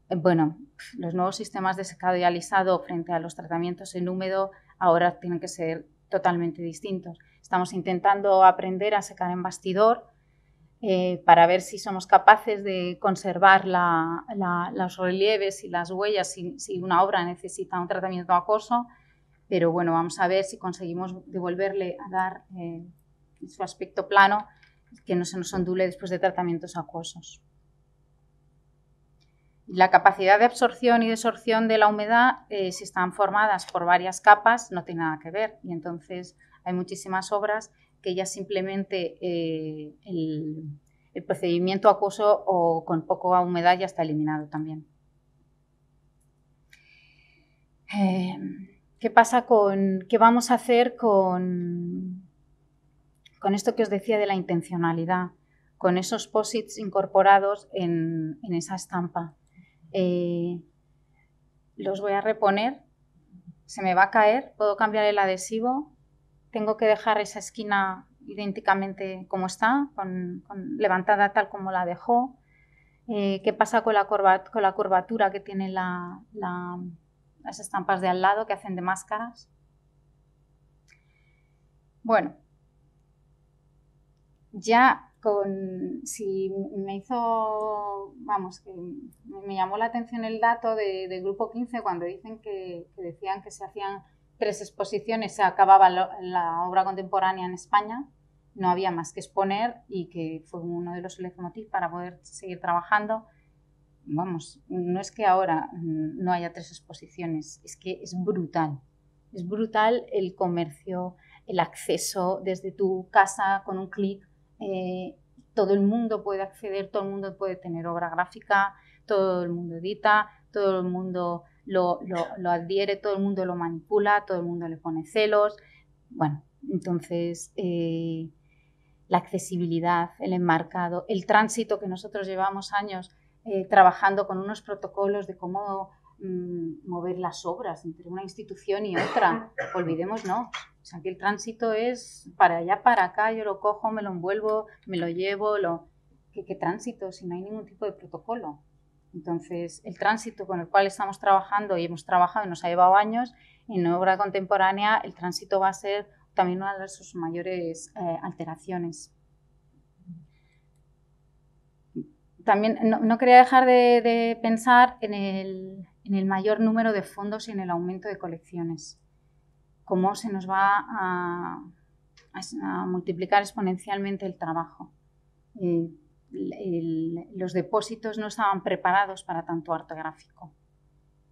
Eh, bueno, los nuevos sistemas de secado y alisado frente a los tratamientos en húmedo ahora tienen que ser totalmente distintos. Estamos intentando aprender a secar en bastidor eh, para ver si somos capaces de conservar los relieves y las huellas si, una obra necesita un tratamiento acoso pero bueno, vamos a ver si conseguimos devolverle a dar eh, su aspecto plano que no se nos ondule después de tratamientos acuosos. La capacidad de absorción y desorción de la humedad, eh, si están formadas por varias capas, no tiene nada que ver. Y entonces hay muchísimas obras que ya simplemente eh, el, procedimiento acuoso o con poca humedad ya está eliminado también. Eh, ¿Qué pasa con, qué vamos a hacer con, con esto que os decía de la intencionalidad, con esos posits incorporados en, esa estampa? Eh, los voy a reponer, se me va a caer, puedo cambiar el adhesivo, tengo que dejar esa esquina idénticamente como está, levantada tal como la dejó. Eh, ¿Qué pasa con la, con la curvatura que tiene la, las estampas de al lado que hacen de máscaras. Bueno, ya con, si me hizo, vamos, que me llamó la atención el dato de, Grupo 15 cuando dicen que, decían que se hacían tres exposiciones, se acababa la obra contemporánea en España, no había más que exponer y que fue uno de los leitmotiv para poder seguir trabajando vamos, no es que ahora mm, no haya tres exposiciones, es que es brutal. Es brutal el comercio, el acceso desde tu casa con un clic. Eh, todo el mundo puede acceder, todo el mundo puede tener obra gráfica, todo el mundo edita, todo el mundo lo, adhiere, todo el mundo lo manipula, todo el mundo le pone celos. Bueno, entonces eh, la accesibilidad, el enmarcado, el tránsito que nosotros llevamos años eh, trabajando con unos protocolos de cómo mm, mover las obras entre una institución y otra. olvidemos no, O sea, que el tránsito es para allá, para acá, yo lo cojo, me lo envuelvo, me lo llevo, lo... ¿Qué, tránsito si no hay ningún tipo de protocolo? Entonces, el tránsito con el cual estamos trabajando y hemos trabajado y nos ha llevado años, en obra contemporánea el tránsito va a ser también una de sus mayores eh, alteraciones. también no, quería dejar de, pensar en el, mayor número de fondos y en el aumento de colecciones. Cómo se nos va a, multiplicar exponencialmente el trabajo. Eh, los depósitos no estaban preparados para tanto arte gráfico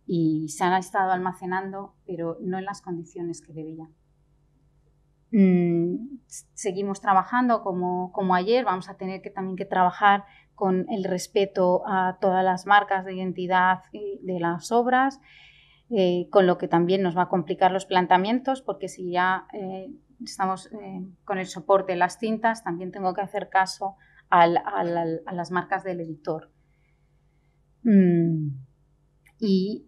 y se han estado almacenando, pero no en las condiciones que debían. Mm, seguimos trabajando como, ayer, vamos a tener que también que trabajar con el respeto a todas las marcas de identidad de las obras, eh, con lo que también nos va a complicar los planteamientos, porque si ya eh, estamos eh, con el soporte de las cintas, también tengo que hacer caso a las marcas del editor. Mm, y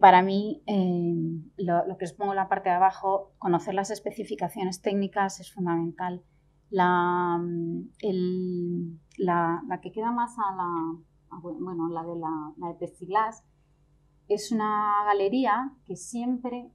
para mí, lo que os pongo en la parte de abajo, conocer las especificaciones técnicas es fundamental. Mm, la, que queda más a la, bueno, la de, la, es una galería que siempre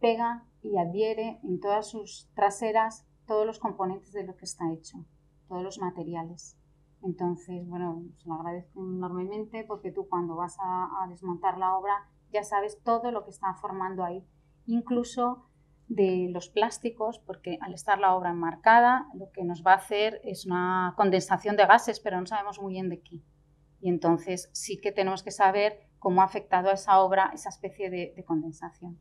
pega y adhiere en todas sus traseras todos los componentes de lo que está hecho, todos los materiales. Entonces, bueno, se lo agradezco enormemente porque tú cuando vas a, a desmontar la obra ya sabes todo lo que está formando ahí, incluso de los plásticos, porque al estar la obra enmarcada, lo que nos va a hacer es una condensación de gases, pero no sabemos muy bien de qué. Y entonces sí que tenemos que saber cómo ha afectado a esa obra esa especie de, condensación.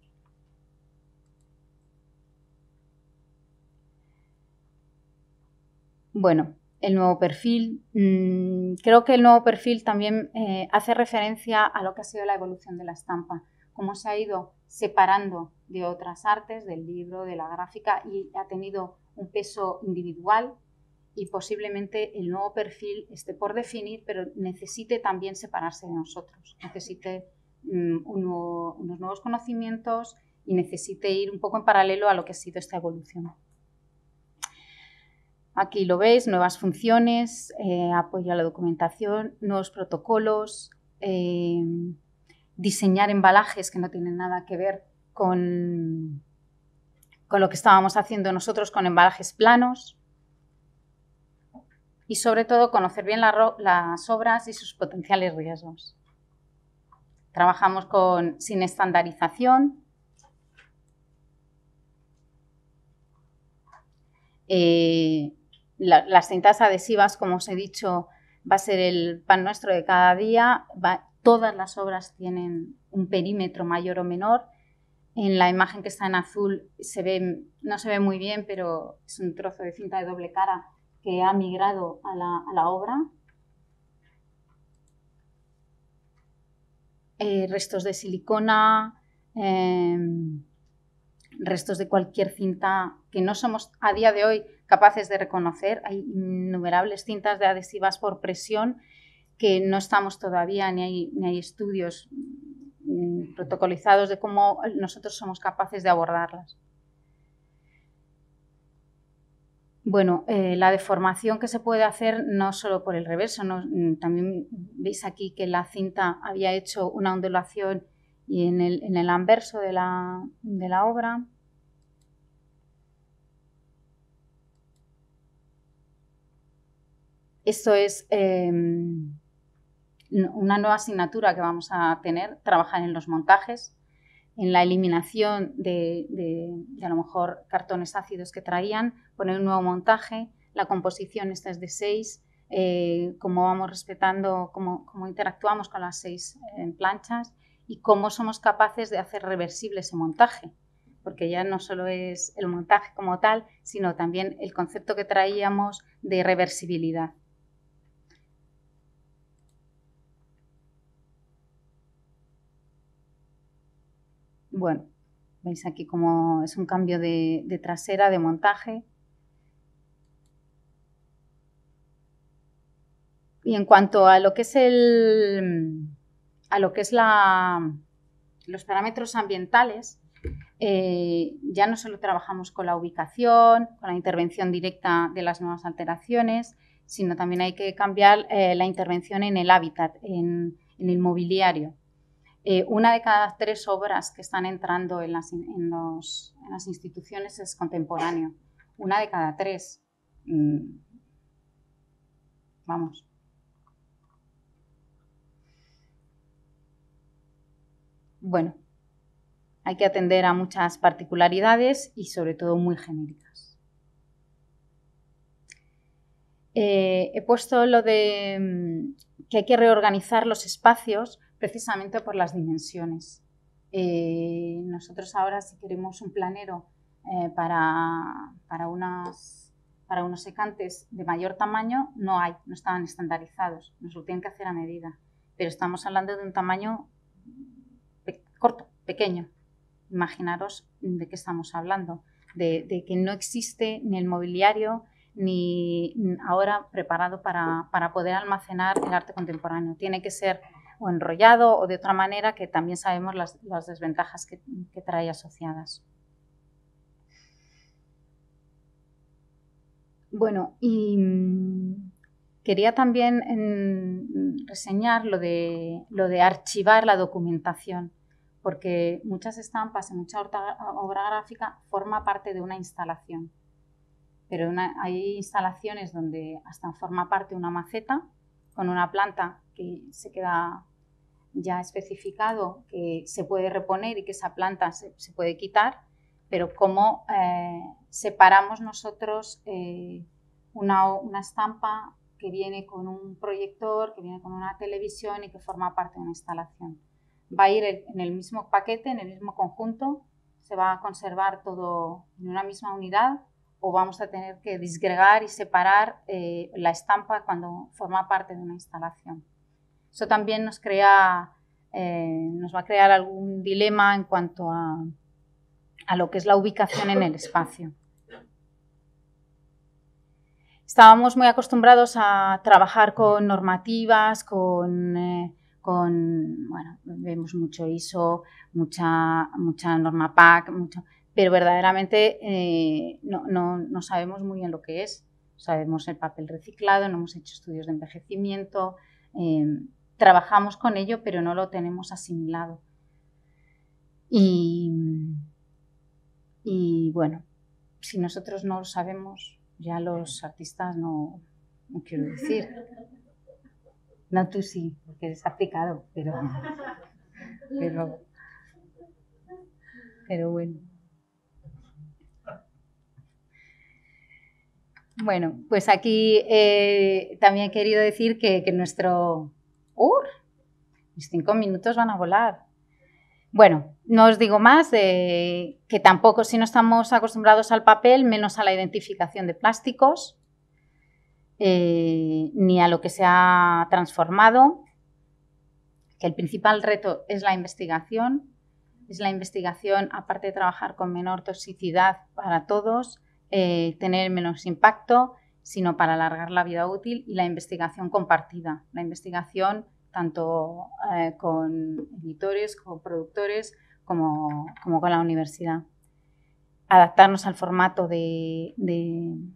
Bueno, el nuevo perfil. Mm, creo que el nuevo perfil también eh, hace referencia a lo que ha sido la evolución de la estampa, cómo se ha ido separando de otras artes, del libro, de la gráfica, y ha tenido un peso individual y posiblemente el nuevo perfil esté por definir, pero necesite también separarse de nosotros, necesite mm, unos nuevos conocimientos y necesite ir un poco en paralelo a lo que ha sido esta evolución. Aquí lo veis, nuevas funciones, eh, apoyo a la documentación, nuevos protocolos. Eh, diseñar embalajes que no tienen nada que ver con, con lo que estábamos haciendo nosotros con embalajes planos y sobre todo conocer bien las obras y sus potenciales riesgos. Trabajamos con, sin estandarización, eh, las cintas adhesivas, como os he dicho, va a ser el pan nuestro de cada día, Todas las obras tienen un perímetro mayor o menor. En la imagen que está en azul no se ve muy bien, pero es un trozo de cinta de doble cara que ha migrado a la, obra. Eh, restos de silicona, em, restos de cualquier cinta que no somos a día de hoy capaces de reconocer. Hay innumerables cintas de adhesivas por presión que no estamos todavía, ni hay, ni hay estudios mm, protocolizados de cómo nosotros somos capaces de abordarlas. Bueno, eh, la deformación que se puede hacer no solo por el reverso, mm, también veis aquí que la cinta había hecho una ondulación y en el, anverso de la, obra. Esto es em, una nueva asignatura que vamos a tener, trabajar en los montajes, en la eliminación de, a lo mejor cartones ácidos que traían, poner un nuevo montaje, la composición esta es de seis, eh, cómo vamos respetando, cómo, interactuamos con las seis eh, planchas y cómo somos capaces de hacer reversible ese montaje, porque ya no solo es el montaje como tal, sino también el concepto que traíamos de reversibilidad. Bueno, veis aquí como es un cambio de, trasera, de montaje. Y en cuanto a lo que es el a lo que es la, los parámetros ambientales, eh, ya no solo trabajamos con la ubicación, con la intervención directa de las nuevas alteraciones, sino también hay que cambiar eh, la intervención en el hábitat, en el mobiliario. Eh, una de cada tres obras que están entrando en las, instituciones es contemporáneo. Una de cada tres. Mm. Vamos. Bueno, hay que atender a muchas particularidades y sobre todo muy genéricas. Eh, he puesto lo de mm, que hay que reorganizar los espacios precisamente por las dimensiones. Eh, nosotros ahora si queremos un planero eh, para, unas, para unos secantes de mayor tamaño, no hay, no estaban estandarizados, nos lo tienen que hacer a medida. Pero estamos hablando de un tamaño corto, pequeño. Imaginaros de qué estamos hablando, de, que no existe ni el mobiliario, ni ahora preparado para, para, poder almacenar el arte contemporáneo. Tiene que ser o enrollado o de otra manera que también sabemos las, desventajas que, trae asociadas. Bueno, y mm, quería también reseñar lo de, lo de archivar la documentación, porque muchas estampas y mucha obra gráfica forma parte de una instalación. Pero hay instalaciones donde hasta forma parte una maceta con una planta que se queda ya especificado que se puede reponer y que esa planta se, puede quitar, pero cómo eh, separamos nosotros eh, una, estampa que viene con un proyector, que viene con una televisión y que forma parte de una instalación. Va a ir en el mismo paquete, en el mismo conjunto, se va a conservar todo en una misma unidad o vamos a tener que disgregar y separar eh, la estampa cuando forma parte de una instalación. Eso también nos crea, eh, nos va a crear algún dilema en cuanto a, lo que es la ubicación en el espacio. Estábamos muy acostumbrados a trabajar con normativas, con, eh, bueno, vemos mucho ISO, mucha, mucha norma PAC, mucho, pero verdaderamente eh, no, sabemos muy bien lo que es sabemos el papel reciclado, no hemos hecho estudios de envejecimiento, trabajamos con ello, pero no lo tenemos asimilado. Y, bueno, si nosotros no lo sabemos, ya los artistas no, quiero decir. No, tú sí, porque es aplicado, pero, pero, bueno. Bueno, pues aquí eh, también he querido decir que nuestro, ¡Ur! Mis cinco minutos van a volar. Bueno, no os digo más eh, que tampoco, si no estamos acostumbrados al papel, menos a la identificación de plásticos, eh, ni a lo que se ha transformado, que el principal reto es la investigación, es la investigación, aparte de trabajar con menor toxicidad para todos, eh, tener menos impacto, sino para alargar la vida útil y la investigación compartida, la investigación tanto eh, con editores, con productores, como, con la universidad. Adaptarnos al formato de,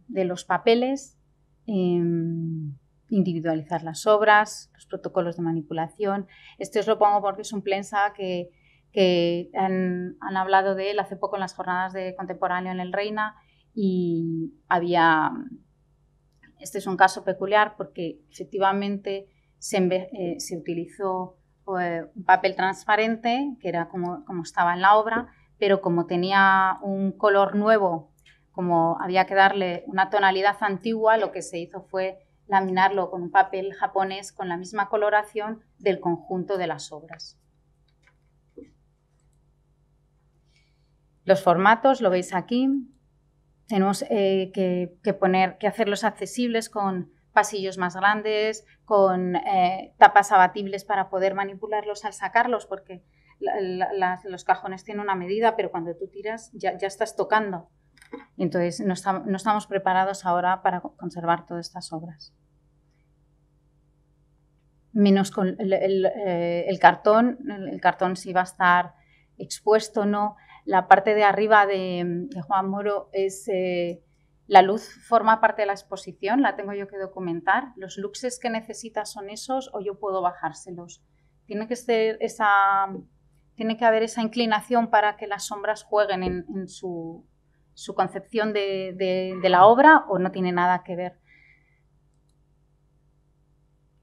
los papeles, em, individualizar las obras, los protocolos de manipulación. Esto os lo pongo porque es un plensa que, han, hablado de él hace poco en las jornadas de contemporáneo en el Reina y había este es un caso peculiar porque efectivamente se, eh, utilizó eh, un papel transparente, que era como estaba en la obra, pero como tenía un color nuevo, como había que darle una tonalidad antigua, lo que se hizo fue laminarlo con un papel japonés con la misma coloración del conjunto de las obras. Los formatos lo veis aquí tenemos eh, que, poner, que hacerlos accesibles con pasillos más grandes, con eh, tapas abatibles para poder manipularlos al sacarlos, porque los cajones tienen una medida, pero cuando tú tiras ya, estás tocando. Entonces, no, estamos preparados ahora para conservar todas estas obras menos con el, eh, cartón, el, cartón si va a estar expuesto o no, la parte de arriba de, Juan Moro es... Eh, la luz forma parte de la exposición, la tengo yo que documentar. Los luxes que necesitas son esos o yo puedo bajárselos. Tiene que, ser esa, tiene que haber esa inclinación para que las sombras jueguen en, su, concepción de la obra o no tiene nada que ver.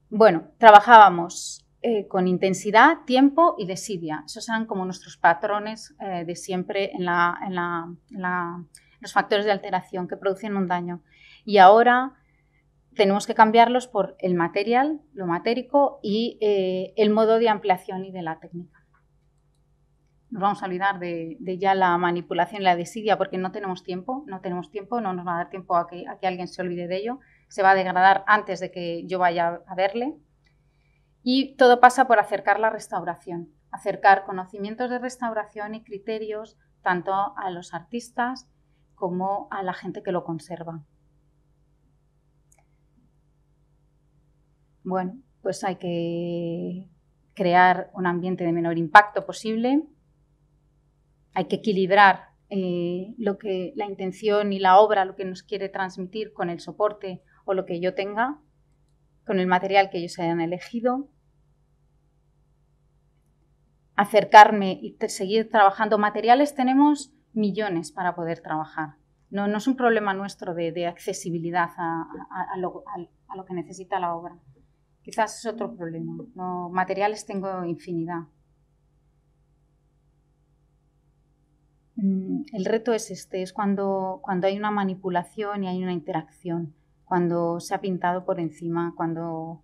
Bueno, trabajábamos eh, con intensidad, tiempo y desidia. Esos eran como nuestros patrones eh, de siempre en, los factores de alteración que producen un daño. Y ahora tenemos que cambiarlos por el material, lo matérico y eh, el modo de ampliación y de la técnica. Nos vamos a olvidar de, ya la manipulación y la desidia porque no tenemos tiempo, no tenemos tiempo, no nos va a dar tiempo a que, a que alguien se olvide de ello. Se va a degradar antes de que yo vaya a verle, y todo pasa por acercar la restauración, acercar conocimientos de restauración y criterios tanto a los artistas como a la gente que lo conserva. Bueno, pues hay que crear un ambiente de menor impacto posible, hay que equilibrar eh, lo que la intención y la obra, lo que nos quiere transmitir con el soporte o lo que yo tenga, con el material que ellos hayan elegido, acercarme y seguir trabajando materiales, tenemos millones para poder trabajar. No, es un problema nuestro de, accesibilidad a, lo, que necesita la obra. Quizás es otro problema. No, materiales tengo infinidad. Mm, el reto es este, es cuando, cuando hay una manipulación y hay una interacción cuando se ha pintado por encima, cuando,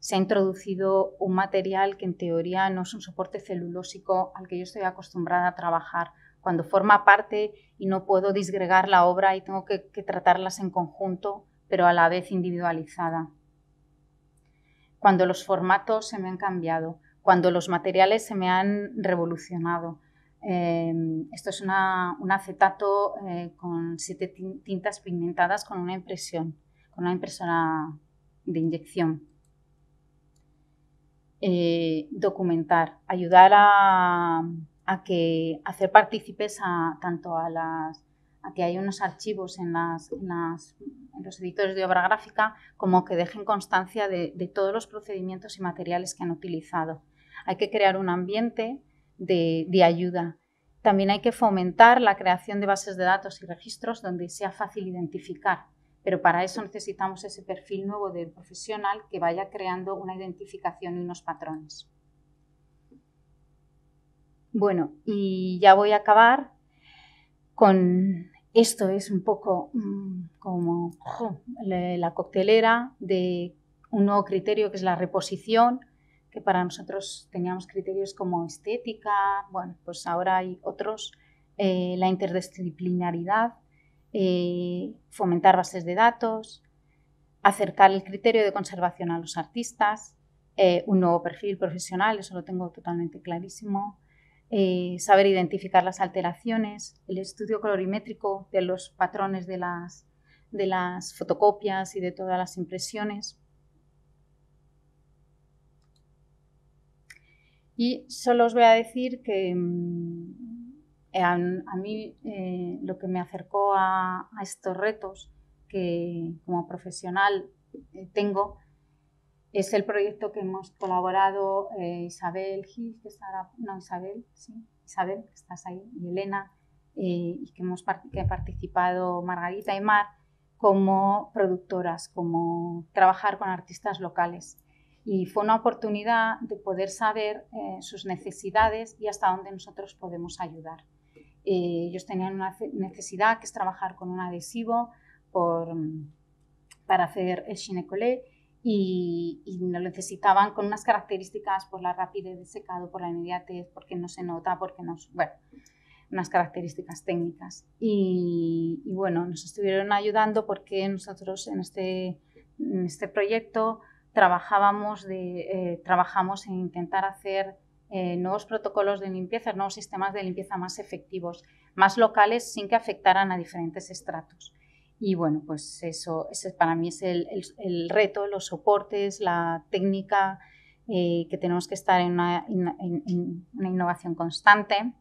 se ha introducido un material que en teoría no es un soporte celulósico al que yo estoy acostumbrada a trabajar, cuando forma parte y no puedo disgregar la obra y tengo que tratarlas en conjunto, pero a la vez individualizada. Cuando los formatos se me han cambiado, cuando los materiales se me han revolucionado, Em, esto es un acetato eh, con siete tintas pigmentadas con una impresión, con una impresora de inyección. Eh, documentar, ayudar a, que hacer partícipes tanto a las que hay unos archivos en, los editores de obra gráfica como que dejen constancia de, de todos los procedimientos y materiales que han utilizado. Hay que crear un ambiente de, ayuda. También hay que fomentar la creación de bases de datos y registros donde sea fácil identificar, pero para eso necesitamos ese perfil nuevo del profesional que vaya creando una identificación y unos patrones. Bueno, y ya voy a acabar con esto es un poco mm, como la coctelera de un nuevo criterio que es la reposición, para nosotros teníamos criterios como estética, bueno, pues ahora hay otros, eh, la interdisciplinaridad, eh, fomentar bases de datos, acercar el criterio de conservación a los artistas, eh, un nuevo perfil profesional, eso lo tengo totalmente clarísimo, saber identificar las alteraciones, el estudio colorimétrico de los patrones de las, de las fotocopias y de todas las impresiones Y solo os voy a decir que mm, a, mí eh, lo que me acercó a, estos retos que como profesional eh, tengo es el proyecto que hemos colaborado eh, Isabel Gil, que estará, no Isabel, Isabel, estás ahí, y Elena, y que hemos participado Margarita y Mar como productoras, como trabajar con artistas locales. Y fue una oportunidad de poder saber eh, sus necesidades y hasta dónde nosotros podemos ayudar. Eh, ellos tenían una necesidad que es trabajar con un adhesivo para hacer el ginecolé y, y, lo necesitaban con unas características por la rapidez de secado, por la inmediatez, porque no se nota, porque no... Bueno, unas características técnicas. Y, bueno, nos estuvieron ayudando porque nosotros en este, este proyecto trabajábamos de, eh, trabajamos en intentar hacer eh, nuevos protocolos de limpieza, nuevos sistemas de limpieza más efectivos, más locales, sin que afectaran a diferentes estratos. Y bueno, pues eso, ese para mí es el, el, reto, los soportes, la técnica, eh, que tenemos que estar en una, en, innovación constante.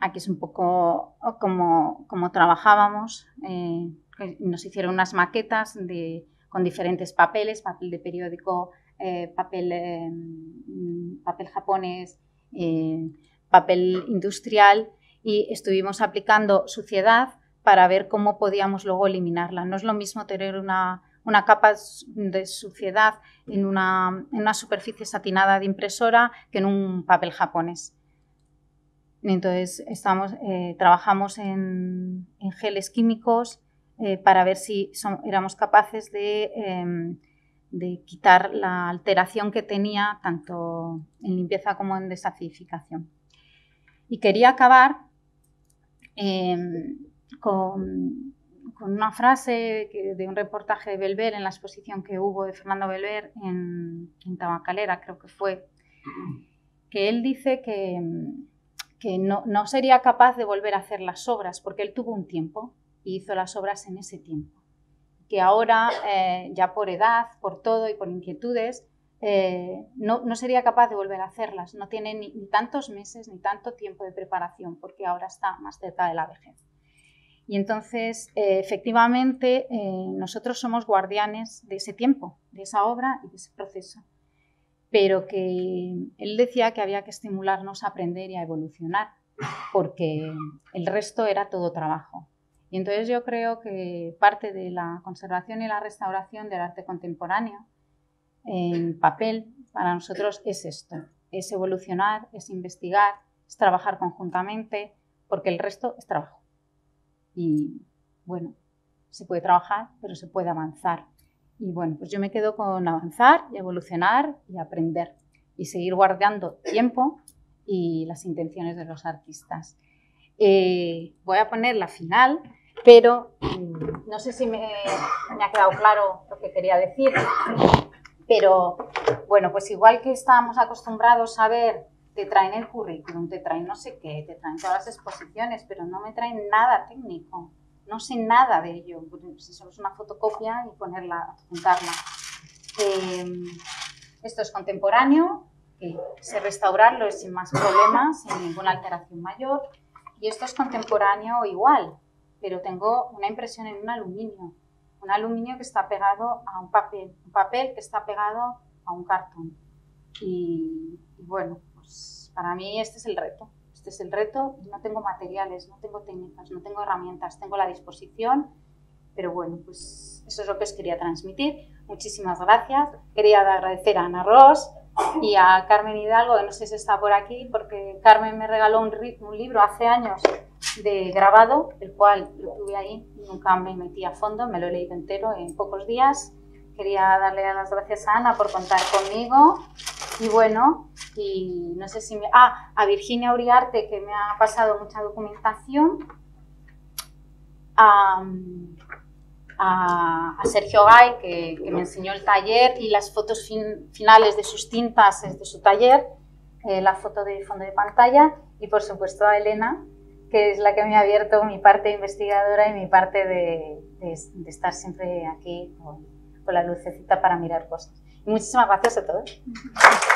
Aquí es un poco como, trabajábamos. Eh, nos hicieron unas maquetas con diferentes papeles, papel de periódico, eh, papel, eh, mm, papel japonés, eh, papel industrial y estuvimos aplicando suciedad para ver cómo podíamos luego eliminarla. No es lo mismo tener una, capa de suciedad en una, superficie satinada de impresora que en un papel japonés. Entonces estamos, trabajamos en, en, geles químicos, eh, para ver si éramos capaces em, de, quitar la alteración que tenía tanto en limpieza como en desacidificación. Y quería acabar em, con, una frase de un reportaje de Belver en la exposición que hubo de Fernando Belver en, Tabacalera, creo que fue, que él dice que, em, no sería capaz de volver a hacer las obras porque él tuvo un tiempo hizo las obras en ese tiempo. Que ahora, eh, ya por edad, por todo y por inquietudes, eh, no, sería capaz de volver a hacerlas. No tiene ni, tantos meses ni tanto tiempo de preparación porque ahora está más cerca de la vejez. Y entonces, eh, efectivamente, nosotros somos guardianes de ese tiempo, de esa obra y de ese proceso. Pero que él decía que había que estimularnos a aprender y a evolucionar, porque el resto era todo trabajo. Y entonces yo creo que parte de la conservación y la restauración del arte contemporáneo en papel para nosotros es esto, es evolucionar, es investigar, es trabajar conjuntamente, porque el resto es trabajo. Y bueno, se puede trabajar, pero se puede avanzar. Y bueno, pues yo me quedo con avanzar y evolucionar y aprender y seguir guardando tiempo y las intenciones de los artistas. Eh, voy a poner la final pero mm, no sé si me, ha quedado claro lo que quería decir. Pero bueno, pues igual que estábamos acostumbrados a ver, te traen el currículum, te traen no sé qué, te traen todas las exposiciones, pero no me traen nada técnico, no sé nada de ello. Pues, si solo es una fotocopia y ponerla, juntarla. Em, esto es contemporáneo, que sé restaurarlo sin más problemas, sin ninguna alteración mayor. Y esto es contemporáneo igual, pero tengo una impresión en un aluminio, un aluminio que está pegado a un papel, un papel que está pegado a un cartón. Y, bueno, pues para mí este es el reto, este es el reto no tengo materiales, no tengo técnicas, no tengo herramientas, tengo la disposición, pero bueno, pues eso es lo que os quería transmitir. Muchísimas gracias. Quería agradecer a Ana Ross, y a Carmen Hidalgo, que no sé si está por aquí, porque Carmen me regaló un, un libro hace años de grabado, el cual lo tuve ahí, nunca me metí a fondo, me lo he leído entero en pocos días. Quería darle las gracias a Ana por contar conmigo y bueno, y no sé si Ah, a Virginia Uriarte que me ha pasado mucha documentación. A a, Sergio Gay, que, me enseñó el taller, y las fotos finales de sus tintas de su taller, eh, la foto de fondo de pantalla, y por supuesto a Elena, que es la que me ha abierto mi parte investigadora y mi parte de, estar siempre aquí con, con la lucecita para mirar cosas. Y muchísimas gracias a todos.